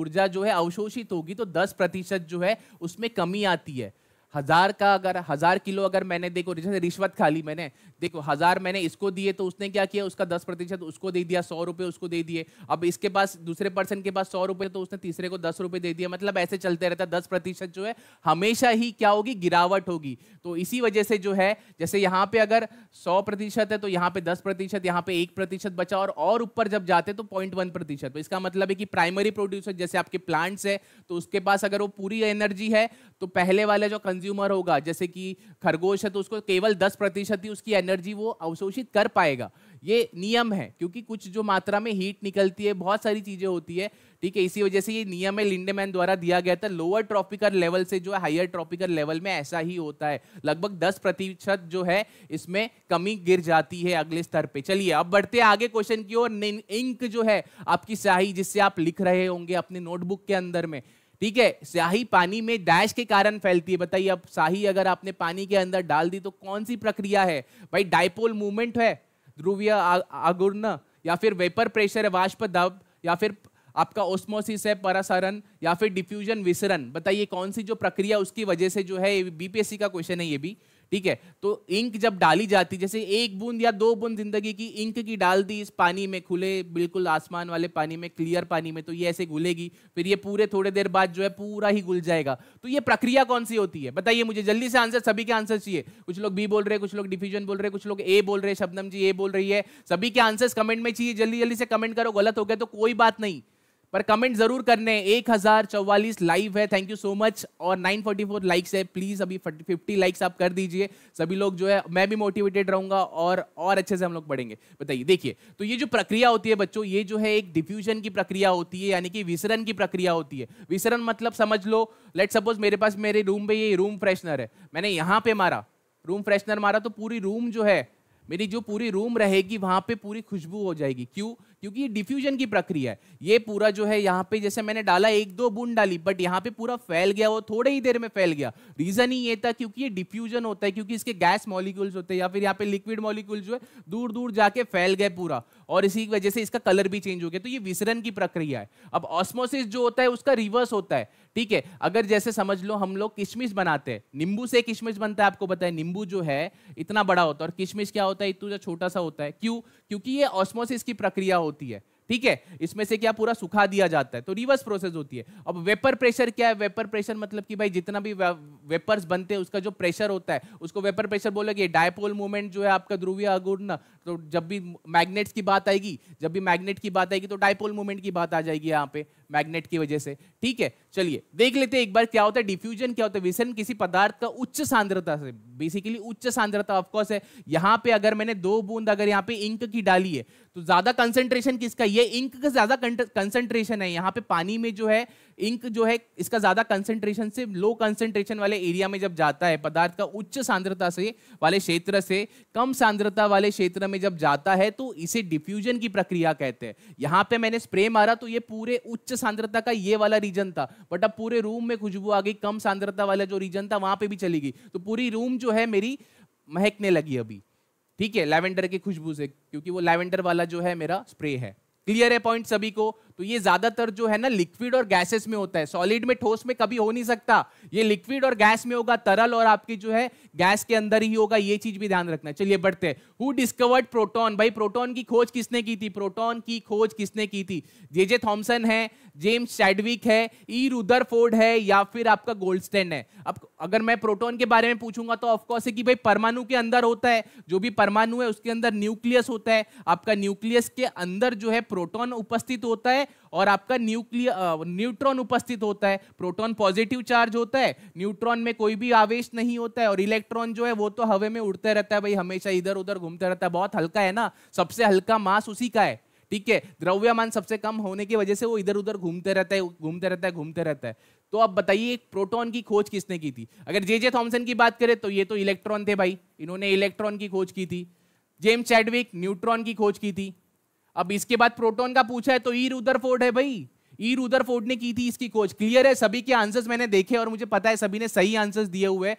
ऊर्जा जो है अवशोषित होगी तो 10 प्रतिशत जो है उसमें कमी आती है हजार का अगर हजार किलो अगर मैंने देखो जैसे रिश्वत खा ली मैंने देखो हजार मैंने इसको दिए तो उसने क्या किया उसका दस प्रतिशत उसको दे दिया सौ रुपये उसको दे दिए अब इसके पास दूसरे पर्सन के पास सौ रुपये तो उसने तीसरे को दस रुपये दे दिया मतलब ऐसे चलते रहता है दस प्रतिशत जो है हमेशा ही क्या होगी गिरावट होगी तो इसी वजह से जो है जैसे यहाँ पे अगर सौ प्रतिशत है तो यहाँ पे दस प्रतिशत यहाँ पे एक प्रतिशत बचा और और ऊपर जब जाते तो पॉइंट वन प्रतिशत तो इसका मतलब है कि प्राइमरी प्रोड्यूसर जैसे आपके प्लांट्स है तो उसके पास अगर वो पूरी एनर्जी है तो पहले वाला जो कंज्यूमर होगा जैसे कि खरगोश है तो उसको केवल दस प्रतिशत ही उसकी एनर्जी वो अवशोषित कर पाएगा ये नियम है क्योंकि कुछ जो मात्रा में हीट निकलती है बहुत सारी चीज़ें होती है ठीक है इसी वजह से ये नियम है लिंडेमैन द्वारा दिया गया था लोअर ट्रॉपिकल लेवल से जो है हायर ट्रॉपिकल लेवल में ऐसा ही होता है लगभग 10 प्रतिशत जो है इसमें कमी गिर जाती है अगले स्तर पे चलिए अब बढ़ते हैं आगे क्वेश्चन की ओर इंक जो है आपकी स्याही जिससे आप लिख रहे होंगे अपने नोटबुक के अंदर में ठीक है स्याही पानी में डैश के कारण फैलती है बताइए अब शाही अगर आपने पानी के अंदर डाल दी तो कौन सी प्रक्रिया है भाई डायपोल मूवमेंट है ध्रुवीय आगुर्ण या फिर वेपर प्रेशर है वाष्प दब या फिर आपका ओस्मोसिस है परासरण या फिर डिफ्यूजन विसरण बताइए कौन सी जो प्रक्रिया उसकी वजह से जो है बीपीएससी का क्वेश्चन है ये भी ठीक है तो इंक जब डाली जाती जैसे एक बूंद या दो बूंद जिंदगी की इंक की डाल दी इस पानी में खुले बिल्कुल आसमान वाले पानी में क्लियर पानी में तो ये ऐसे घुलेगी फिर ये पूरे थोड़े देर बाद जो है पूरा ही घुल जाएगा तो ये प्रक्रिया कौन सी होती है बताइए मुझे जल्दी से आंसर सभी के आंसर चाहिए कुछ लोग बी बोल रहे हैं कुछ लोग डिफ्यूजन बोल रहे हैं कुछ लोग ए बोल रहे हैं शबनम जी ए बोल रही है सभी के आंसर्स कमेंट में चाहिए जल्दी जल्दी से कमेंट करो गलत हो गया तो कोई बात नहीं पर कमेंट जरूर करने एक हजार चौवालीस लाइव है थैंक यू सो मच और 944 लाइक्स है प्लीज अभी 50 लाइक्स आप कर दीजिए सभी लोग जो है मैं भी मोटिवेटेड रहूंगा और और अच्छे से हम लोग पढ़ेंगे बताइए देखिए तो ये जो प्रक्रिया होती है बच्चों ये जो है एक डिफ्यूजन की प्रक्रिया होती है यानी कि विसरण की प्रक्रिया होती है विसरण मतलब समझ लो लेट सपोज मेरे पास मेरे रूम में ये रूम फ्रेशनर है मैंने यहाँ पे मारा रूम फ्रेशनर मारा तो पूरी रूम जो है मेरी जो पूरी रूम रहेगी वहां पे पूरी खुशबू हो जाएगी क्यों क्योंकि ये डिफ्यूजन की प्रक्रिया है ये पूरा जो है यहाँ पे जैसे मैंने डाला एक दो बूंद डाली बट यहाँ पे पूरा फैल गया वो थोड़े ही देर में फैल गया रीजन ही ये था क्योंकि ये डिफ्यूजन होता है क्योंकि इसके गैस मॉलिक्यूल्स होते हैं या फिर यहाँ पे लिक्विड मॉलिक्यूल जो है दूर दूर जाके फैल गए पूरा और इसी वजह से इसका कलर भी चेंज हो गया तो ये विसरन की प्रक्रिया है अब ऑस्मोसिस जो होता है उसका रिवर्स होता है ठीक है अगर जैसे समझ लो हम लोग किशमिश बनाते हैं नींबू से किशमिश बनता है आपको पता है नींबू जो है इतना बड़ा होता है और किशमिश क्या होता है इतना छोटा सा होता है क्यों क्योंकि ये ऑस्मोसिस की प्रक्रिया होती है ठीक है इसमें से क्या पूरा सुखा दिया जाता है तो रिवर्स प्रोसेस होती है अब वेपर प्रेशर क्या है वेपर प्रेशर मतलब कि भाई जितना भी वेपर्स बनते हैं उसका जो प्रेशर होता है उसको वेपर प्रेशर बोलेगे डायपोल मूवमेंट जो है आपका ध्रुवीय अगुण तो जब भी मैग्नेट्स की बात आएगी जब भी मैग्नेट की बात आएगी तो डायपोल मूवमेंट की बात आ जाएगी यहाँ पे मैग्नेट की वजह से ठीक है चलिए देख लेते हैं एक बार क्या होता है डिफ्यूजन क्या होता है विसन किसी पदार्थ का उच्च सांद्रता से बेसिकली उच्च सांद्रता ऑफकोर्स है यहाँ पे अगर मैंने दो बूंद अगर यहाँ पे इंक की डाली है तो ज्यादा कंसेंट्रेशन किसका ये इंक का ज्यादा कंसेंट्रेशन है यहाँ पे पानी में जो है इंक जो है इसका ज़्यादा कंसेंट्रेशन से लो कंसेंट्रेशन वाले एरिया में जब जाता है पदार्थ का उच्च सांद्रता से वाले क्षेत्र से कम सांद्रता वाले क्षेत्र में जब जाता है तो इसे डिफ्यूजन की प्रक्रिया कहते हैं यहाँ पे मैंने स्प्रे मारा तो ये पूरे उच्च सांद्रता का ये वाला रीजन था बट अब पूरे रूम में खुशबू आ गई कम सांद्रता वाला जो रीजन था वहां पर भी चली गई तो पूरी रूम जो है मेरी महकने लगी अभी ठीक है लैवेंडर की खुशबू से क्योंकि वो लैवेंडर वाला जो है मेरा स्प्रे है क्लियर है पॉइंट सभी को तो ये ज्यादातर जो है ना लिक्विड और गैसेस में होता है सॉलिड में ठोस में कभी हो नहीं सकता ये लिक्विड और गैस में होगा तरल और आपकी जो है गैस के अंदर ही होगा ये चीज भी ध्यान रखना चलिए बढ़ते हैं हु डिस्कवर्ड प्रोटोन भाई प्रोटोन की खोज किसने की थी प्रोटोन की खोज किसने की थी जे जे थॉम्सन है जेम्स चैडविक है ई e. फोर्ड है या फिर आपका गोल्ड स्टैंड है अब अगर मैं प्रोटोन के बारे में पूछूंगा तो ऑफकोर्स है कि भाई परमाणु के अंदर होता है जो भी परमाणु है उसके अंदर न्यूक्लियस होता है आपका न्यूक्लियस के अंदर जो है प्रोटोन उपस्थित होता है है और आपका न्यूक्लियर न्यूट्रॉन उपस्थित होता है प्रोटॉन पॉजिटिव चार्ज होता है न्यूट्रॉन में कोई भी आवेश नहीं होता है और इलेक्ट्रॉन जो है वो तो हवे में उड़ते रहता है भाई हमेशा इधर उधर घूमते रहता है बहुत हल्का है ना सबसे हल्का मास उसी का है ठीक है द्रव्यमान सबसे कम होने की वजह से वो इधर उधर घूमते रहता है घूमते रहता है घूमते रहता है तो अब बताइए एक प्रोटॉन की खोज किसने की थी अगर जे जे थॉमसन की बात करें तो ये तो इलेक्ट्रॉन थे भाई इन्होंने इलेक्ट्रॉन की खोज की थी जेम्स चैडविक न्यूट्रॉन की खोज की थी अब इसके बाद प्रोटोन का पूछा है तो ई फोर्ड है भाई ई फोर्ड ने की थी इसकी खोज क्लियर है सभी के आंसर्स मैंने देखे और मुझे पता है सभी ने सही आंसर्स दिए हुए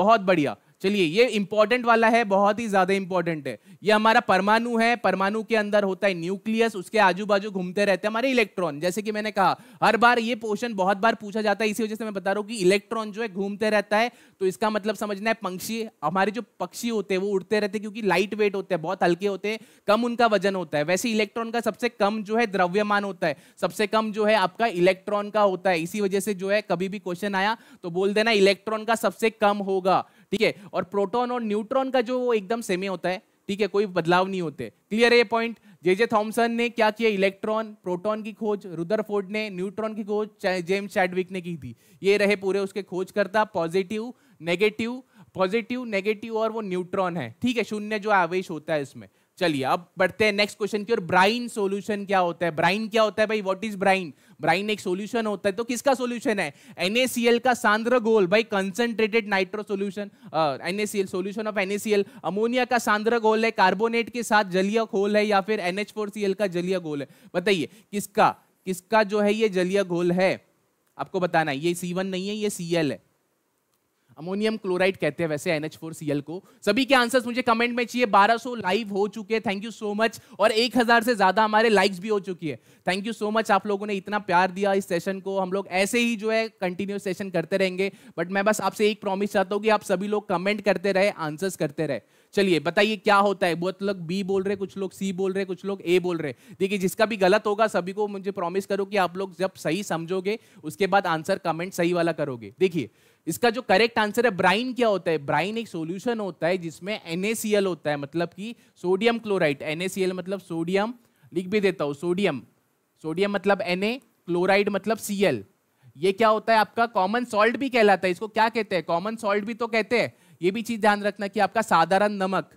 बहुत बढ़िया चलिए ये इंपॉर्टेंट वाला है बहुत ही ज्यादा इंपॉर्टेंट है ये हमारा परमाणु है परमाणु के अंदर होता है न्यूक्लियस उसके आजू बाजू घूमते रहते हैं हमारे इलेक्ट्रॉन जैसे कि मैंने कहा हर बार ये पोर्शन बहुत बार पूछा जाता है इसी वजह से मैं बता रहा हूँ कि इलेक्ट्रॉन जो है घूमते रहता है तो इसका मतलब समझना है पंक्षी हमारे जो पक्षी होते हैं वो उड़ते रहते हैं क्योंकि लाइट वेट होते हैं बहुत हल्के होते हैं कम उनका वजन होता है वैसे इलेक्ट्रॉन का सबसे कम जो है द्रव्यमान होता है सबसे कम जो है आपका इलेक्ट्रॉन का होता है इसी वजह से जो है कभी भी क्वेश्चन आया तो बोल देना इलेक्ट्रॉन का सबसे कम होगा ठीक है और प्रोटॉन और न्यूट्रॉन का जो वो एकदम सेमी होता है ठीक है कोई बदलाव नहीं होते क्लियर है ये पॉइंट जे जे थॉम्सन ने क्या किया इलेक्ट्रॉन प्रोटॉन की खोज रुदर ने न्यूट्रॉन की खोज जेम्स चैडविक ने की थी ये रहे पूरे उसके खोज करता पॉजिटिव नेगेटिव पॉजिटिव नेगेटिव और वो न्यूट्रॉन है ठीक है शून्य जो आवेश होता है इसमें चलिए अब बढ़ते हैं नेक्स्ट क्वेश्चन की और ब्राइन सॉल्यूशन क्या होता है ब्राइन क्या होता है भाई व्हाट इज ब्राइन ब्राइन एक सॉल्यूशन होता है तो किसका सॉल्यूशन है एनएसीएल का सांद्र गोल भाई concentrated nitro solution N A C L solution of N A C L ammonia का सांद्र गोल है कार्बोनेट के साथ जलीय घोल है या फिर एनएच का जलीय घोल है बताइए किसका किसका जो है ये जलीय घोल है आपको बताना है ये सी नहीं है ये सी है अमोनियम क्लोराइड कहते हैं वैसे NH4Cl को सभी के आंसर्स मुझे कमेंट में चाहिए 1200 लाइव हो चुके हैं थैंक यू सो मच और हजार से ज़्यादा हमारे लाइक्स भी हो चुकी है थैंक यू सो मच आप लोगों ने इतना प्यार दिया इस सेशन को हम लोग ऐसे ही जो है कंटिन्यू सेशन करते रहेंगे बट मैं बस आपसे एक प्रॉमिस चाहता हूँ कि आप सभी लोग कमेंट करते रहे आंसर्स करते रहे चलिए बताइए क्या होता है बहुत लोग बी बोल रहे कुछ लोग सी बोल रहे कुछ लोग ए बोल रहे देखिए जिसका भी गलत होगा सभी को मुझे प्रॉमिस करो कि आप लोग जब सही समझोगे उसके बाद आंसर कमेंट सही वाला करोगे देखिए इसका जो करेक्ट आंसर है ब्राइन क्या होता है ब्राइन एक सोल्यूशन होता है जिसमें एनएसीएल होता है मतलब कि सोडियम क्लोराइड एनएसीएल मतलब सोडियम लिख भी देता हूँ सोडियम सोडियम मतलब एन क्लोराइड मतलब सीएल ये क्या होता है आपका कॉमन सॉल्ट भी कहलाता है इसको क्या कहते हैं कॉमन सॉल्ट भी तो कहते हैं ये भी चीज ध्यान रखना कि आपका साधारण नमक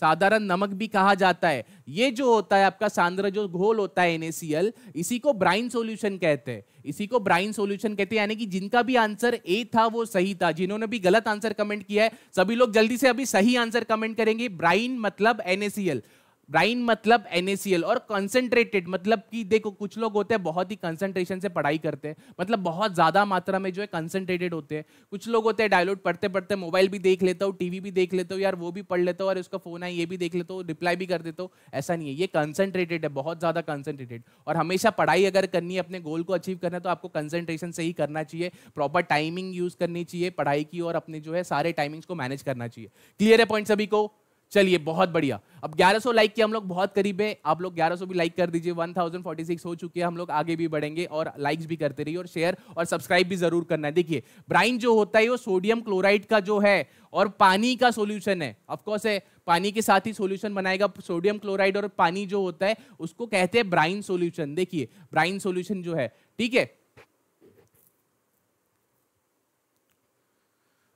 साधारण नमक भी कहा जाता है ये जो होता है आपका सांद्र जो घोल होता है NaCl इसी को ब्राइन सॉल्यूशन कहते हैं इसी को ब्राइन सॉल्यूशन कहते हैं यानी कि जिनका भी आंसर ए था वो सही था जिन्होंने भी गलत आंसर कमेंट किया है सभी लोग जल्दी से अभी सही आंसर कमेंट करेंगे ब्राइन मतलब NaCl ब्राइन मतलब एन और कंसेंट्रेटेड मतलब कि देखो कुछ लोग होते हैं बहुत ही कंसेंट्रेशन से पढ़ाई करते हैं मतलब बहुत ज़्यादा मात्रा में जो है कंसेंट्रेटेड होते हैं कुछ लोग होते हैं डायलॉग पढ़ते पढ़ते मोबाइल भी देख लेता हो टीवी भी देख लेते हो यार वो भी पढ़ लेते हो और उसका फ़ोन आए ये भी देख लेते हो रिप्लाई भी कर देते हो ऐसा नहीं है ये कंसनट्रेटेड है बहुत ज़्यादा कंसनट्रेटेड और हमेशा पढ़ाई अगर करनी है अपने गोल को अचीव करना है तो आपको कंसनट्रेशन से ही करना चाहिए प्रॉपर टाइमिंग यूज़ करनी चाहिए पढ़ाई की और अपने जो है सारे टाइमिंग्स को मैनेज करना चाहिए क्लियर है पॉइंट सभी को चलिए बहुत बढ़िया अब 1100 लाइक के हम लोग बहुत करीब है आप लोग 1100 भी लाइक कर दीजिए 1046 हो चुके हैं हम लोग आगे भी बढ़ेंगे और लाइक्स भी करते रहिए और शेयर और सब्सक्राइब भी जरूर करना है देखिए ब्राइन जो होता है वो सोडियम क्लोराइड का जो है और पानी का सोल्यूशन है ऑफकोर्स है पानी के साथ ही सोल्यूशन बनाएगा सोडियम क्लोराइड और पानी जो होता है उसको कहते हैं ब्राइन सोल्यूशन देखिए ब्राइन सोल्यूशन जो है ठीक है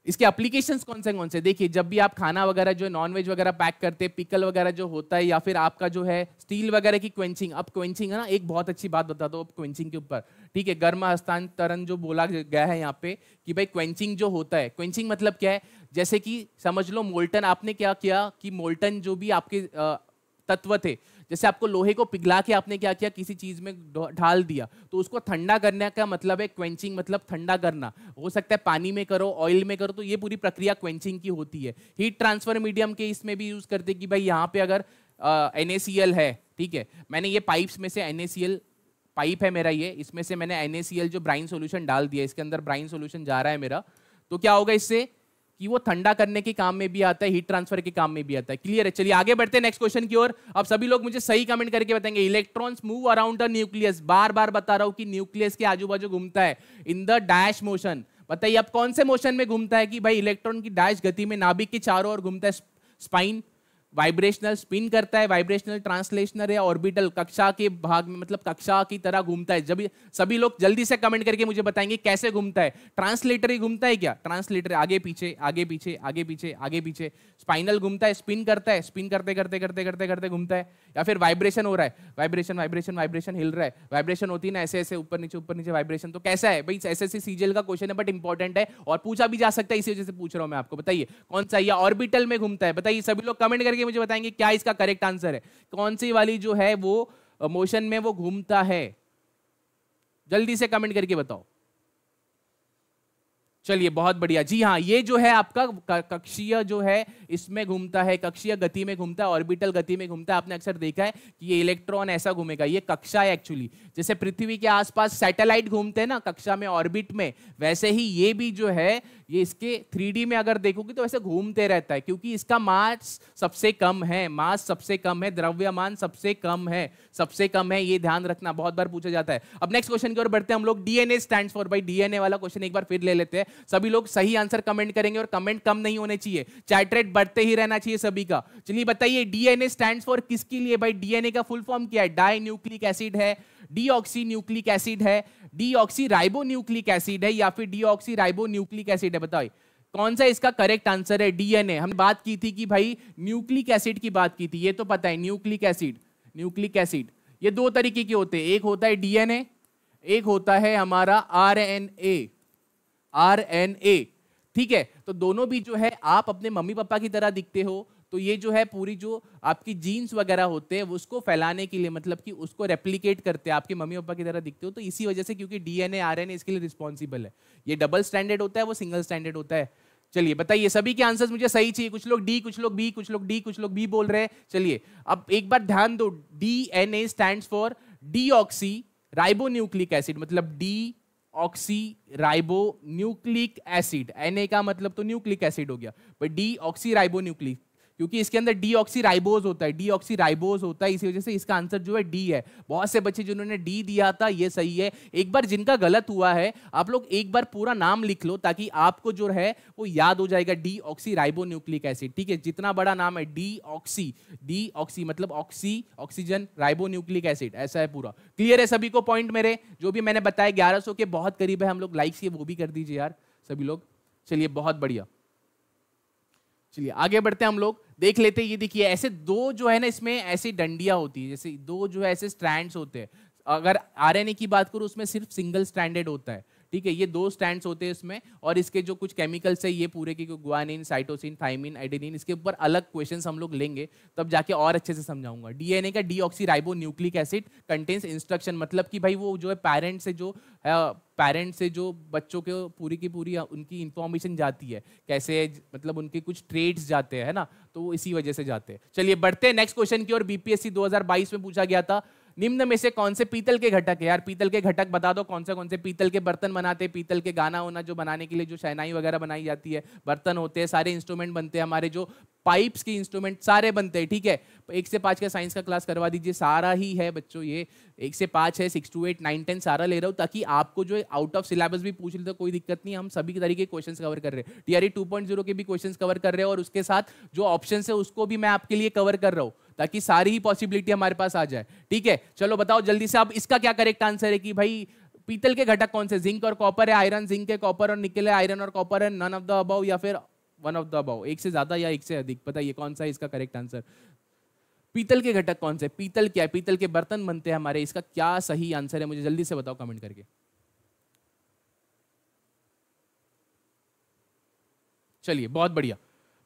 इसके एप्लीकेशंस कौन से कौन से देखिए जब भी आप खाना वगैरह जो है नॉनवेज वगैरह पैक करते हैं पिकल वगैरह जो होता है या फिर आपका जो है स्टील वगैरह की क्वेंचिंग अब क्वेंचिंग है ना एक बहुत अच्छी बात बता दो अब क्वेंचिंग के ऊपर ठीक है गर्म हस्तांतरण जो बोला गया है यहाँ पे कि भाई क्वेंचिंग जो होता है क्वेंचिंग मतलब क्या है जैसे कि समझ लो मोल्टन आपने क्या किया कि मोल्टन जो भी आपके तत्व थे जैसे आपको लोहे को पिघला के आपने क्या किया किसी चीज में ढाल दिया तो उसको ठंडा करने का मतलब है क्वेंचिंग मतलब ठंडा करना हो सकता है पानी में करो ऑयल में करो तो ये पूरी प्रक्रिया क्वेंचिंग की होती है हीट ट्रांसफर मीडियम के इसमें भी यूज करते कि भाई यहाँ पे अगर एन है ठीक है मैंने ये पाइप्स में से एन पाइप है मेरा ये इसमें से मैंने एन जो ब्राइन सोल्यूशन डाल दिया इसके अंदर ब्राइन सोल्यूशन जा रहा है मेरा तो क्या होगा इससे कि वो ठंडा करने के काम में भी आता है हीट ट्रांसफर के काम में भी आता है क्लियर है चलिए आगे बढ़ते हैं नेक्स्ट क्वेश्चन की ओर अब सभी लोग मुझे सही कमेंट करके बताएंगे electrons move around the nucleus बार बार बता रहा हूं कि न्यूक्लियस के आजू बाजू घूमता है इन द डैश मोशन बताइए अब कौन से मोशन में घूमता है कि भाई इलेक्ट्रॉन की डैश गति में नाभिक के चारों ओर घूमता है स्पाइन वाइब्रेशनल स्पिन करता है वाइब्रेशनल ट्रांसलेशनर या ऑर्बिटल कक्षा के भाग में मतलब कक्षा की तरह घूमता है जब सभी लोग जल्दी से कमेंट करके मुझे बताएंगे कैसे घूमता है ट्रांसलेटर ही घूमता है क्या ट्रांसलेटर आगे पीछे आगे पीछे आगे पीछे आगे पीछे स्पाइनल घूमता है स्पिन करता है स्पिन करते करते करते करते करते घूमता है या फिर वाइब्रेशन हो रहा है वाइब्रेशन वाइब्रेशन वाइब्रेशन हिल रहा है वाइब्रेशन होती है ना ऐसे ऐसे ऊपर नीचे ऊपर नीचे वाइब्रेशन तो कैसा है भाई ऐसे ऐसे सीजल का क्वेश्चन है बट इंपॉर्टेंट है और पूछा भी जा सकता है इसी वजह से पूछ रहा हूँ मैं आपको बताइए कौन सा या ऑर्बिटल में घूमता है बताइए सभी लोग कमेंट करके करके मुझे बताएंगे क्या इसका करेक्ट आंसर है कौन सी वाली जो है वो मोशन में वो घूमता है जल्दी से कमेंट करके बताओ चलिए बहुत बढ़िया जी हाँ ये जो है आपका कक्षीय जो है इसमें घूमता है कक्षीय गति में घूमता है ऑर्बिटल गति में घूमता है आपने अक्सर देखा है कि ये इलेक्ट्रॉन ऐसा घूमेगा ये कक्षा है एक्चुअली जैसे पृथ्वी के आसपास सैटेलाइट घूमते हैं ना कक्षा में ऑर्बिट में वैसे ही ये भी जो है ये इसके थ्री में अगर देखोगे तो ऐसे घूमते रहता है क्योंकि इसका मास सबसे कम है मास सबसे कम है द्रव्यमान सबसे कम है सबसे कम है ये ध्यान रखना बहुत बार पूछा जाता है अब नेक्स्ट क्वेश्चन की ओर बढ़ते हैं हम लोग DNA stand for by DNA वाला क्वेश्चन एक बार फिर ले लेते हैं सभी लोग सही आंसर कमेंट करेंगे और कमेंट कम नहीं होने चाहिए चैटरेट बढ़ते ही रहना चाहिए सभी का चलिए बताइए डीएनए स्टैंड फॉर किसके लिए भाई डीएनए का फुल फॉर्म क्या है डाई न्यूक्लिक एसिड है डी न्यूक्लिक एसिड है डी राइबो न्यूक्लिक एसिड है या फिर D ribo nucleic acid acid है बताओ कौन सा इसका करेक्ट आंसर है डीएनए हमने बात की थी कि भाई न्यूक्लिक एसिड की बात की थी ये तो पता है न्यूक्लिक एसिड न्यूक्लिक एसिड ये दो तरीके के होते हैं एक होता है डीएनए एक होता है हमारा आरएनए आरएनए ठीक है तो दोनों भी जो है आप अपने मम्मी पापा की तरह दिखते हो तो ये जो है पूरी जो आपकी जीन्स वगैरह होते हैं उसको फैलाने के लिए मतलब कि उसको रेप्लीकेट करते हैं आपके मम्मी पापा की तरह दिखते हो तो इसी वजह से क्योंकि डी एन इसके लिए रिस्पॉन्सिबल है ये डबल स्टैंडर्ड होता है वो सिंगल स्टैंडर्ड होता है चलिए बताइए सभी के आंसर्स मुझे सही चाहिए कुछ लोग डी कुछ लोग बी कुछ लोग डी कुछ लोग बी बोल रहे हैं चलिए अब एक बार ध्यान दो D N A stand for ribo nucleic acid मतलब ribo nucleic acid N A का मतलब तो न्यूक्लिक एसिड हो गया पर डी ऑक्सी राइबो न्यूक्लिक क्योंकि इसके अंदर डी राइबोज होता है डी राइबोज होता है इसी वजह से इसका आंसर जो है डी है बहुत से बच्चे जिन्होंने डी दिया था ये सही है एक बार जिनका गलत हुआ है आप लोग एक बार पूरा नाम लिख लो ताकि आपको जो है वो याद हो जाएगा डी राइबो न्यूक्लिक एसिड ठीक है जितना बड़ा नाम है डी ऑक्सी डी ऑक्सी मतलब oxy oxygen ribo nucleic acid ऐसा है पूरा क्लियर है सभी को पॉइंट मेरे जो भी मैंने बताया ग्यारह के बहुत करीब है हम लोग लाइक्स ये वो भी कर दीजिए यार सभी लोग चलिए बहुत बढ़िया चलिए आगे बढ़ते हैं हम लोग देख लेते ये देखिए ऐसे दो जो है ना इसमें ऐसी डंडिया होती है जैसे दो जो है ऐसे स्ट्रैंड्स होते हैं अगर आर की बात करूँ उसमें सिर्फ सिंगल स्टैंडर्ड होता है ठीक है ये दो स्टैंड होते हैं इसमें और इसके जो कुछ केमिकल्स है ये पूरे के गुआनिन साइटोसिन थाइमिन एडेनिन इसके ऊपर अलग क्वेश्चन हम लोग लेंगे तब जाके और अच्छे से समझाऊंगा डीएनए का deoxyribonucleic acid contains instruction मतलब कि भाई वो जो है पेरेंट से जो पेरेंट हाँ, से जो बच्चों के पूरी की पूरी हाँ, उनकी इंफॉर्मेशन जाती है कैसे मतलब उनके कुछ ट्रेड्स जाते हैं ना तो वो इसी वजह से जाते हैं चलिए बढ़ते हैं नेक्स्ट क्वेश्चन की और बीपीएससी 2022 में पूछा गया था निम्न में से कौन से पीतल के घटक है यार पीतल के घटक बता दो कौन से कौन से पीतल के बर्तन बनाते हैं पीतल के गाना होना जो बनाने के लिए जो शहनाई वगैरह बनाई जाती है बर्तन होते हैं सारे इंस्ट्रूमेंट बनते हैं हमारे जो पाइप्स के इंस्ट्रूमेंट सारे बनते हैं ठीक है एक से पाँच का साइंस का क्लास करवा दीजिए सारा ही है बच्चों ये एक से पाँच है six two eight nine ten सारा ले रहा हूँ ताकि आपको जो आउट ऑफ सिलेबस भी पूछ लेते तो कोई दिक्कत नहीं हम सभी तरीके के क्वेश्चन कवर कर रहे हैं टीआरई टू पॉइंट जीरो के भी क्वेश्चन कवर कर रहे हैं और उसके साथ जो ऑप्शन है उसको भी मैं आपके लिए कवर कर रहा हूँ ताकि सारी ही पॉसिबिलिटी हमारे पास आ जाए ठीक है चलो बताओ जल्दी से आप इसका क्या करेक्ट आंसर है कि भाई पीतल के घटक कौन से जिंक और कॉपर है आयरन जिंक है कॉपर और निकल है आयरन और कॉपर है नन ऑफ द अबाव या फिर वन ऑफ द अबाउ एक से ज़्यादा या एक से अधिक बताइए कौन सा है इसका करेक्ट आंसर पीतल के घटक कौन से पीतल क्या है पीतल के बर्तन बनते हैं हमारे इसका क्या सही आंसर है मुझे जल्दी से बताओ कमेंट करके चलिए बहुत बढ़िया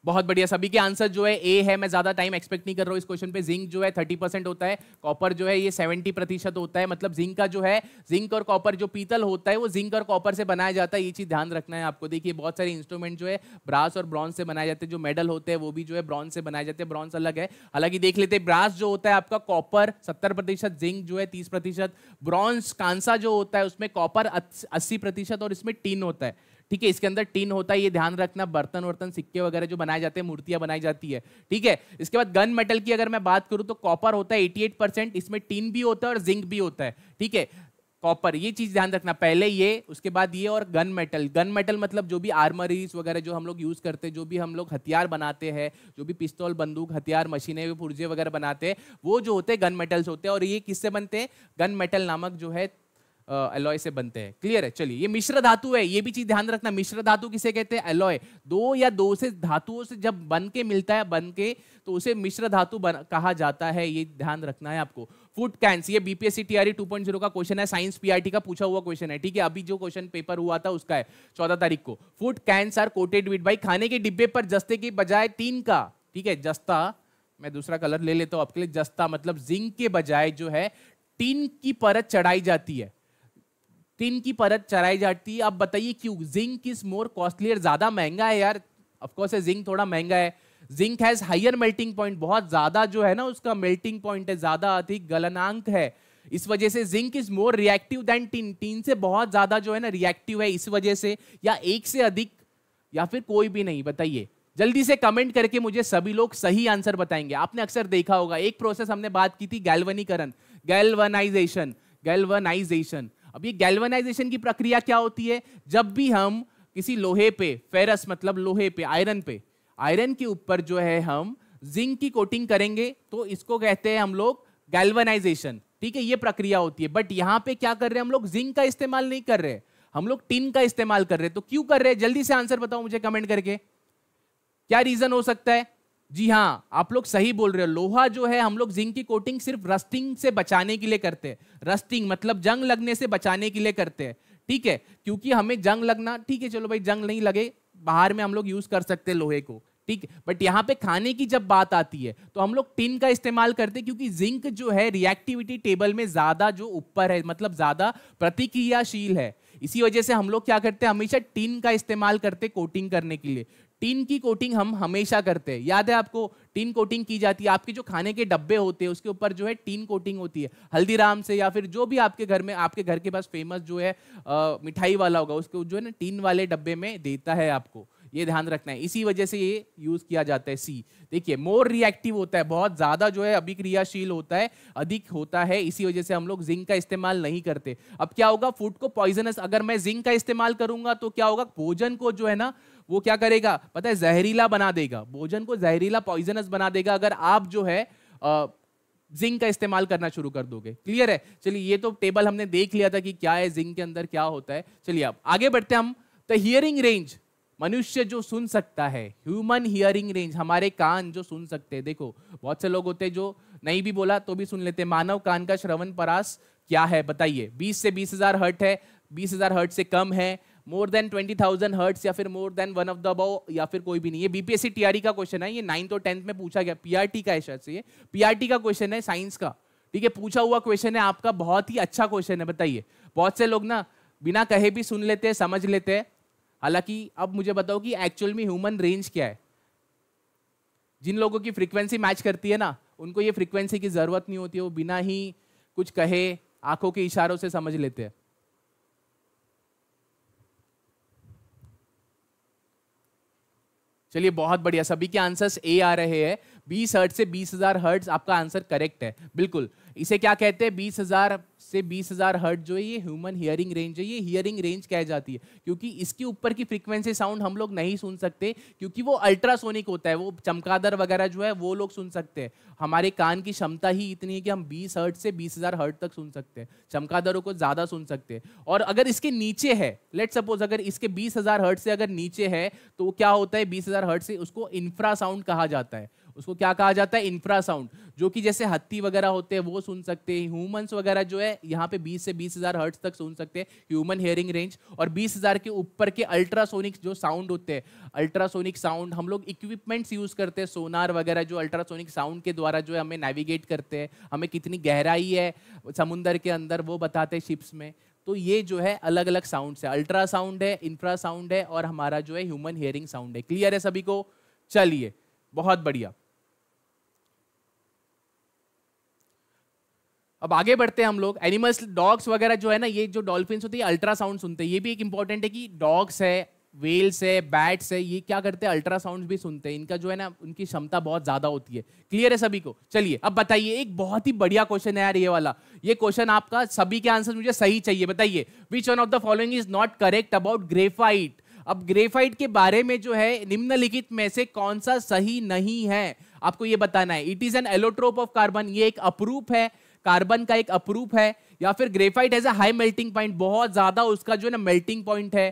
बहुत बढ़िया सभी के आंसर जो है ए है मैं ज्यादा टाइम एक्सपेक्ट नहीं कर रहा हूँ इस क्वेश्चन पे जिंक जो है थर्टी परसेंट होता है कॉपर जो है ये सेवेंटी प्रतिशत होता है मतलब जिंक का जो है जिंक और कॉपर जो पीतल होता है वो जिंक और कॉपर से बनाया जाता है ये चीज ध्यान रखना है आपको देखिए बहुत सारे इंस्ट्रूमेंट जो है ब्रास और ब्रॉन्ज से बनाए जाते हैं जो मेडल होते हैं वो भी जो है ब्रॉन्ज से बनाए जाते हैं ब्रॉन्ज अलग है हालांकि देख लेते हैं ब्रास जो होता है आपका कॉपर सत्तर प्रतिशत जिंक जो है तीस प्रतिशत ब्रॉन्ज कांसा जो होता है उसमें कॉपर अस्सी प्रतिशत और इसमें टीन होता है ठीक है इसके अंदर टिन होता है ये ध्यान रखना बर्तन वर्तन सिक्के वगैरह जो बनाए जाते हैं मूर्तियां बनाई जाती है ठीक है इसके बाद गन मेटल की अगर मैं बात करूँ तो कॉपर होता है एटी इसमें टिन भी होता है और जिंक भी होता है ठीक है कॉपर ये चीज ध्यान रखना पहले ये उसके बाद ये और गन मेटल गन मेटल मतलब जो भी आर्मरीज वगैरह जो हम लोग यूज करते हैं जो भी हम लोग हथियार बनाते हैं जो भी पिस्तौल बंदूक हथियार मशीनें पुर्जे वगैरह बनाते हैं वो जो होते हैं गन मेटल्स होते हैं और ये किससे बनते हैं गन मेटल नामक जो है एलॉय से बनते हैं क्लियर है चलिए ये मिश्र धातु है ये भी चीज ध्यान रखना मिश्र धातु किसे कहते हैं एलॉय दो या दो से धातुओं से जब बन के मिलता है बन के तो उसे मिश्र धातु कहा जाता है ये ध्यान रखना है आपको फूड कैंस ये बीपीएससी टीआरई 2.0 का क्वेश्चन है साइंस पीआरटी का पूछा हुआ क्वेश्चन है ठीक है अभी जो क्वेश्चन पेपर हुआ था उसका है चौदह तारीख को food cans are coated with भाई खाने के डिब्बे पर जस्ते के बजाय तीन का ठीक है जस्ता मैं दूसरा कलर ले लेता हूं आपके लिए जस्ता मतलब जिंक के बजाय जो है टीन की परत चढ़ाई जाती है टिन की परत चराई जाती है आप बताइए क्यों जिंक किस मोर कॉस्टलियर ज़्यादा महंगा है यार ऑफकोर्स है जिंक थोड़ा महंगा है zinc has higher melting point बहुत ज़्यादा जो है ना उसका मेल्टिंग पॉइंट है ज़्यादा अधिक गलनांक है इस वजह से zinc is more reactive than tin tin से बहुत ज़्यादा जो है ना रिएक्टिव है इस वजह से या एक से अधिक या फिर कोई भी नहीं बताइए जल्दी से कमेंट करके मुझे सभी लोग सही आंसर बताएंगे आपने अक्सर देखा होगा एक प्रोसेस हमने बात की थी गैल्वनीकरण गैल्वनाइजेशन गैल्वनाइजेशन अब ये गैल्वनाइजेशन की प्रक्रिया क्या होती है जब भी हम किसी लोहे पे फेरस मतलब लोहे पे आयरन पे आयरन के ऊपर जो है हम जिंक की कोटिंग करेंगे तो इसको कहते हैं हम लोग गैल्वनाइजेशन ठीक है ये प्रक्रिया होती है बट यहाँ पे क्या कर रहे हैं हम लोग जिंक का इस्तेमाल नहीं कर रहे हम लोग टिन का इस्तेमाल कर रहे हैं तो क्यों कर रहे हैं जल्दी से आंसर बताओ मुझे कमेंट करके क्या रीजन हो सकता है जी हाँ आप लोग सही बोल रहे हो लोहा जो है हम लोग जिंक की कोटिंग सिर्फ रस्टिंग से बचाने के लिए करते हैं रस्टिंग मतलब जंग लगने से बचाने के लिए करते हैं ठीक है क्योंकि हमें जंग लगना ठीक है चलो भाई जंग नहीं लगे बाहर में हम लोग यूज कर सकते हैं लोहे को ठीक है बट यहाँ पे खाने की जब बात आती है तो हम लोग टिन का इस्तेमाल करते हैं क्योंकि जिंक जो है रिएक्टिविटी टेबल में ज्यादा जो ऊपर है मतलब ज्यादा प्रतिक्रियाशील है इसी वजह से हम लोग क्या करते हैं हमेशा टिन का इस्तेमाल करते कोटिंग करने के लिए टीन की कोटिंग हम हमेशा करते हैं याद है आपको टीन कोटिंग की जाती है आपके जो खाने के डब्बे होते हैं उसके ऊपर जो है टीन कोटिंग होती है हल्दीराम से या फिर जो भी आपके घर में आपके घर के पास फेमस जो है मिठाई वाला होगा उसको जो है ना टीन वाले डब्बे में देता है आपको ये ध्यान रखना है इसी वजह से ये यूज किया जाता है सी देखिए मोर रिएक्टिव होता है बहुत ज्यादा जो है अभिक्रियाशील होता है अधिक होता है इसी वजह से हम लोग जिंक का इस्तेमाल नहीं करते अब क्या होगा फूड को पॉइजनस अगर मैं जिंक का इस्तेमाल करूंगा तो क्या होगा भोजन को जो है ना वो क्या करेगा पता है जहरीला बना देगा भोजन को जहरीला पॉइजनस बना देगा अगर आप जो है जिंक का इस्तेमाल करना शुरू कर दोगे क्लियर है चलिए ये तो टेबल हमने देख लिया था कि क्या है जिंक के अंदर क्या होता है चलिए अब आगे बढ़ते हम द हियरिंग रेंज मनुष्य जो सुन सकता है ह्यूमन हियरिंग रेंज हमारे कान जो सुन सकते हैं देखो बहुत से लोग होते हैं जो नहीं भी बोला तो भी सुन लेते मानव कान का श्रवण परास क्या है बताइए 20 से 20,000 हर्ट है 20,000 हर्ट से कम है मोर देन 20,000 हर्ट्स या फिर more than one of the above या फिर कोई भी नहीं है बीपीएससी टीआरई का क्वेश्चन है ये नाइन्थ और टेंथ में पूछा गया पीआरटी का है शायद से ये पीआरटी का क्वेश्चन है साइंस का ठीक है पूछा हुआ क्वेश्चन है आपका बहुत ही अच्छा क्वेश्चन है बताइए बहुत से लोग ना बिना कहे भी सुन लेते हैं समझ लेते हैं हालांकि अब मुझे बताओ कि एक्चुअल में ह्यूमन रेंज क्या है जिन लोगों की फ्रीक्वेंसी मैच करती है ना उनको ये फ्रीक्वेंसी की ज़रूरत नहीं होती है वो बिना ही कुछ कहे आंखों के इशारों से समझ लेते हैं चलिए बहुत बढ़िया सभी के आंसर्स ए आ रहे हैं बीस हर्ट से बीस हजार हर्ट आपका आंसर करेक्ट है बिल्कुल इसे क्या कहते हैं बीस हजार से बीस हजार हर्ट जो है ये ह्यूमन हियरिंग रेंज है ये हियरिंग रेंज कह जाती है क्योंकि इसके ऊपर की फ्रीक्वेंसी साउंड हम लोग नहीं सुन सकते क्योंकि वो अल्ट्रासोनिक होता है वो चमकादर वगैरह जो है वो लोग सुन सकते हैं हमारे कान की क्षमता ही इतनी है कि हम बीस हर्ट से बीस हजार हर्ट तक सुन सकते हैं चमकादरों को ज़्यादा सुन सकते हैं और अगर इसके नीचे है लेट सपोज अगर इसके बीस हजार हर्ट से अगर नीचे है तो क्या होता है बीस हजार हर्ट से उसको इंफ्रा साउंड कहा जाता है उसको क्या कहा जाता है इंफ्रासाउंड जो कि जैसे हत्ती वगैरह होते हैं वो सुन सकते हैं ह्यूमंस वगैरह जो है यहाँ पे 20 से बीस हज़ार हर्ट्स तक सुन सकते हैं ह्यूमन हेयरिंग रेंज और बीस हज़ार के ऊपर के अल्ट्रासोनिक जो साउंड होते हैं अल्ट्रासोनिक साउंड हम लोग इक्विपमेंट्स यूज़ करते हैं सोनार वगैरह जो अल्ट्रासोनिक साउंड के द्वारा जो है हमें नेविगेट करते हैं हमें कितनी गहराई है समुंदर के अंदर वो बताते हैं शिप्स में तो ये जो है अलग अलग साउंड है अल्ट्रासाउंड है इंफ्रासाउंड है और हमारा जो है ह्यूमन हेयरिंग साउंड है क्लियर है सभी को चलिए बहुत बढ़िया अब आगे बढ़ते हैं हम लोग एनिमल्स डॉग्स वगैरह जो है ना ये जो डॉल्फिन होती है अल्ट्रासाउंड सुनते हैं ये भी एक इंपॉर्टेंट है कि डॉग्स है वेल्स है बैट्स है ये क्या करते हैं अल्ट्रासाउंड भी सुनते हैं इनका जो है ना उनकी क्षमता बहुत ज्यादा होती है क्लियर है सभी को चलिए अब बताइए एक बहुत ही बढ़िया क्वेश्चन है यार ये वाला ये क्वेश्चन आपका सभी के आंसर मुझे सही चाहिए बताइए which one of the following is not correct about graphite अब ग्रेफाइट के बारे में जो है निम्नलिखित में से कौन सा सही नहीं है आपको ये बताना है it is an allotrope of carbon ये एक अप्रूप है कार्बन का एक अप्रूप है या फिर graphite as a high melting point बहुत ज्यादा उसका जो है ना मेल्टिंग पॉइंट है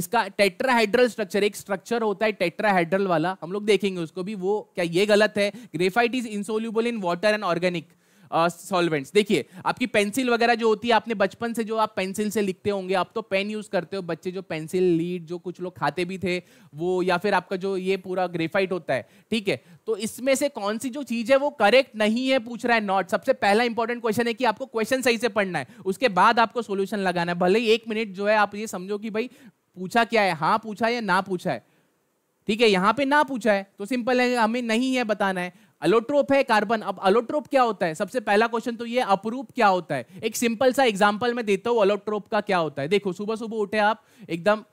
इसका टेट्राहाइड्रल स्ट्रक्चर एक स्ट्रक्चर होता है टेट्राहाइड्रल वाला हम लोग देखेंगे उसको भी वो क्या ये गलत है graphite is insoluble in water and organic solvents देखिए आपकी पेंसिल वगैरह जो होती है आपने बचपन से जो आप पेंसिल से लिखते होंगे आप तो पेन यूज करते हो बच्चे जो पेंसिल लीड जो कुछ लोग खाते भी थे वो या फिर आपका जो ये पूरा ग्रेफाइट होता है ठीक है तो इसमें से कौन सी जो चीज है वो करेक्ट नहीं है पूछ रहा है नॉट सबसे पहला इंपॉर्टेंट क्वेश्चन है कि आपको क्वेश्चन सही से पढ़ना है उसके बाद आपको सोल्यूशन लगाना है भले ही एक मिनट जो है आप ये समझो कि भाई पूछा क्या है हाँ पूछा है या ना पूछा है ठीक है यहाँ पे ना पूछा है तो सिंपल है हमें नहीं है बताना है अलोट्रोप है कार्बन अब अलोट्रोप क्या होता है सबसे पहला क्वेश्चन तो ये अपरूप क्या होता है एक सिंपल सा एग्जाम्पल मैं देता हूँ अलोट्रोप का क्या होता है देखो सुबह सुबह उठे आप एकदम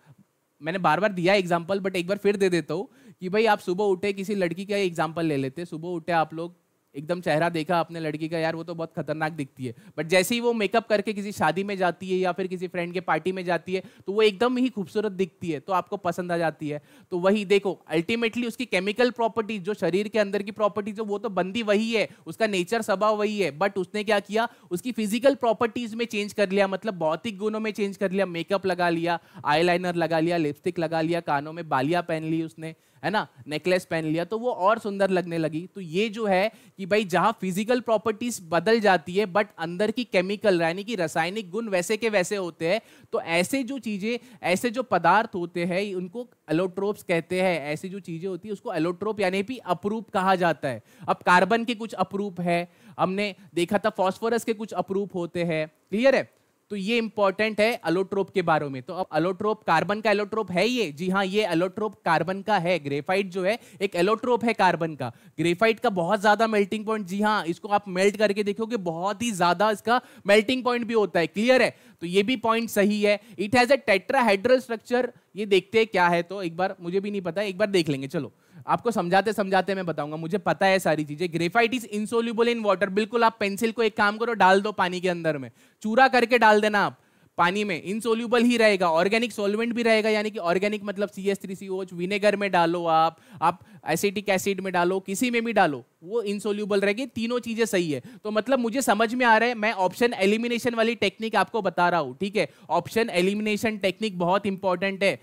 मैंने बार बार दिया एग्जाम्पल बट एक बार फिर दे देता हूँ कि भाई आप सुबह उठे किसी लड़की का एग्जाम्पल ले लेते सुबह उठे आप लोग एकदम चेहरा देखा अपने लड़की का यार वो तो बहुत खतरनाक दिखती है बट जैसे ही वो मेकअप करके किसी शादी में जाती है या फिर किसी फ्रेंड के पार्टी में जाती है तो वो एकदम ही खूबसूरत दिखती है तो आपको पसंद आ जाती है तो वही देखो अल्टीमेटली उसकी केमिकल प्रॉपर्टीज जो शरीर के अंदर की प्रॉपर्टीज वो तो बंदी वही है उसका नेचर स्वभाव वही है बट उसने क्या किया उसकी फिजिकल प्रॉपर्टीज में चेंज कर लिया मतलब भौतिक गुणों में चेंज कर लिया मेकअप लगा लिया आई लगा लिया लिपस्टिक लगा लिया कानों में बालिया पहन ली उसने है ना नेकलेस पहन लिया तो वो और सुंदर लगने लगी तो ये जो है कि भाई जहाँ फिजिकल प्रॉपर्टीज बदल जाती है बट अंदर की केमिकल यानी कि रासायनिक गुण वैसे के वैसे होते हैं तो ऐसे जो चीज़ें ऐसे जो पदार्थ होते हैं उनको एलोट्रोप्स कहते हैं ऐसी जो चीज़ें होती है उसको एलोट्रोप यानी भी अप्रूप कहा जाता है अब कार्बन के कुछ अप्रूप है हमने देखा था फॉस्फोरस के कुछ अप्रूप होते हैं क्लियर है तो ये इंपॉर्टेंट है अलोट्रोप के बारे में तो अब अलोट्रोप कार्बन का एलोट्रोप है ये जी हाँ ये एलोट्रोप कार्बन का है ग्रेफाइट जो है एक एलोट्रोप है कार्बन का ग्रेफाइट का बहुत ज्यादा मेल्टिंग पॉइंट जी हाँ इसको आप मेल्ट करके देखोगे बहुत ही ज्यादा इसका मेल्टिंग पॉइंट भी होता है क्लियर है तो ये भी पॉइंट सही है it has a tetrahedral structure ये देखते हैं क्या है तो एक बार मुझे भी नहीं पता एक बार देख लेंगे चलो आपको समझाते समझाते मैं बताऊंगा मुझे पता है सारी चीजें graphite is insoluble in water बिल्कुल आप पेंसिल को एक काम करो डाल दो पानी के अंदर में चूरा करके डाल देना आप पानी में इनसोल्यूबल ही रहेगा ऑर्गेनिक सॉल्वेंट भी रहेगा यानी कि ऑर्गेनिक मतलब सी एस थ्री सी ओच विनेगर में डालो आप आप एसिटिक एसिड में डालो किसी में भी डालो वो इनसोल्यूबल रहेगी तीनों चीज़ें सही है तो मतलब मुझे समझ में आ रहा है मैं ऑप्शन एलिमिनेशन वाली टेक्निक आपको बता रहा हूँ ठीक है ऑप्शन एलिमिनेशन टेक्निक बहुत इंपॉर्टेंट है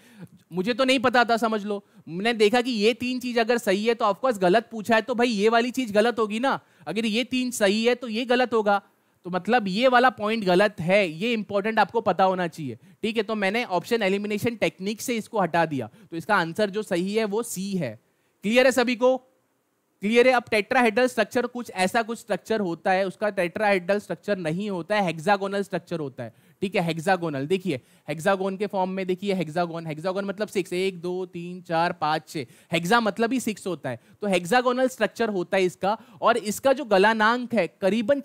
मुझे तो नहीं पता था समझ लो मैंने देखा कि ये तीन चीज अगर सही है तो ऑफकोर्स गलत पूछा है तो भाई ये वाली चीज गलत होगी ना अगर ये तीन सही है तो ये गलत होगा तो मतलब ये वाला पॉइंट गलत है ये इंपॉर्टेंट आपको पता होना चाहिए ठीक है तो मैंने ऑप्शन एलिमिनेशन टेक्निक से इसको हटा दिया तो इसका आंसर जो सही है वो सी है क्लियर है सभी को क्लियर है अब टेट्राहेड्रल स्ट्रक्चर कुछ ऐसा कुछ स्ट्रक्चर होता है उसका टेट्राहेड्रल स्ट्रक्चर नहीं होता है हेक्सागोनल स्ट्रक्चर होता है ठीक है हेक्सागोनल देखिए हेक्सागोन के फॉर्म में देखिए हेक्सागोन हेक्सागोन मतलब सिक्स एक दो तीन चार पाँच छः हेक्सा मतलब ही सिक्स होता है तो हेक्सागोनल स्ट्रक्चर होता है इसका और इसका जो गलानांक है करीबन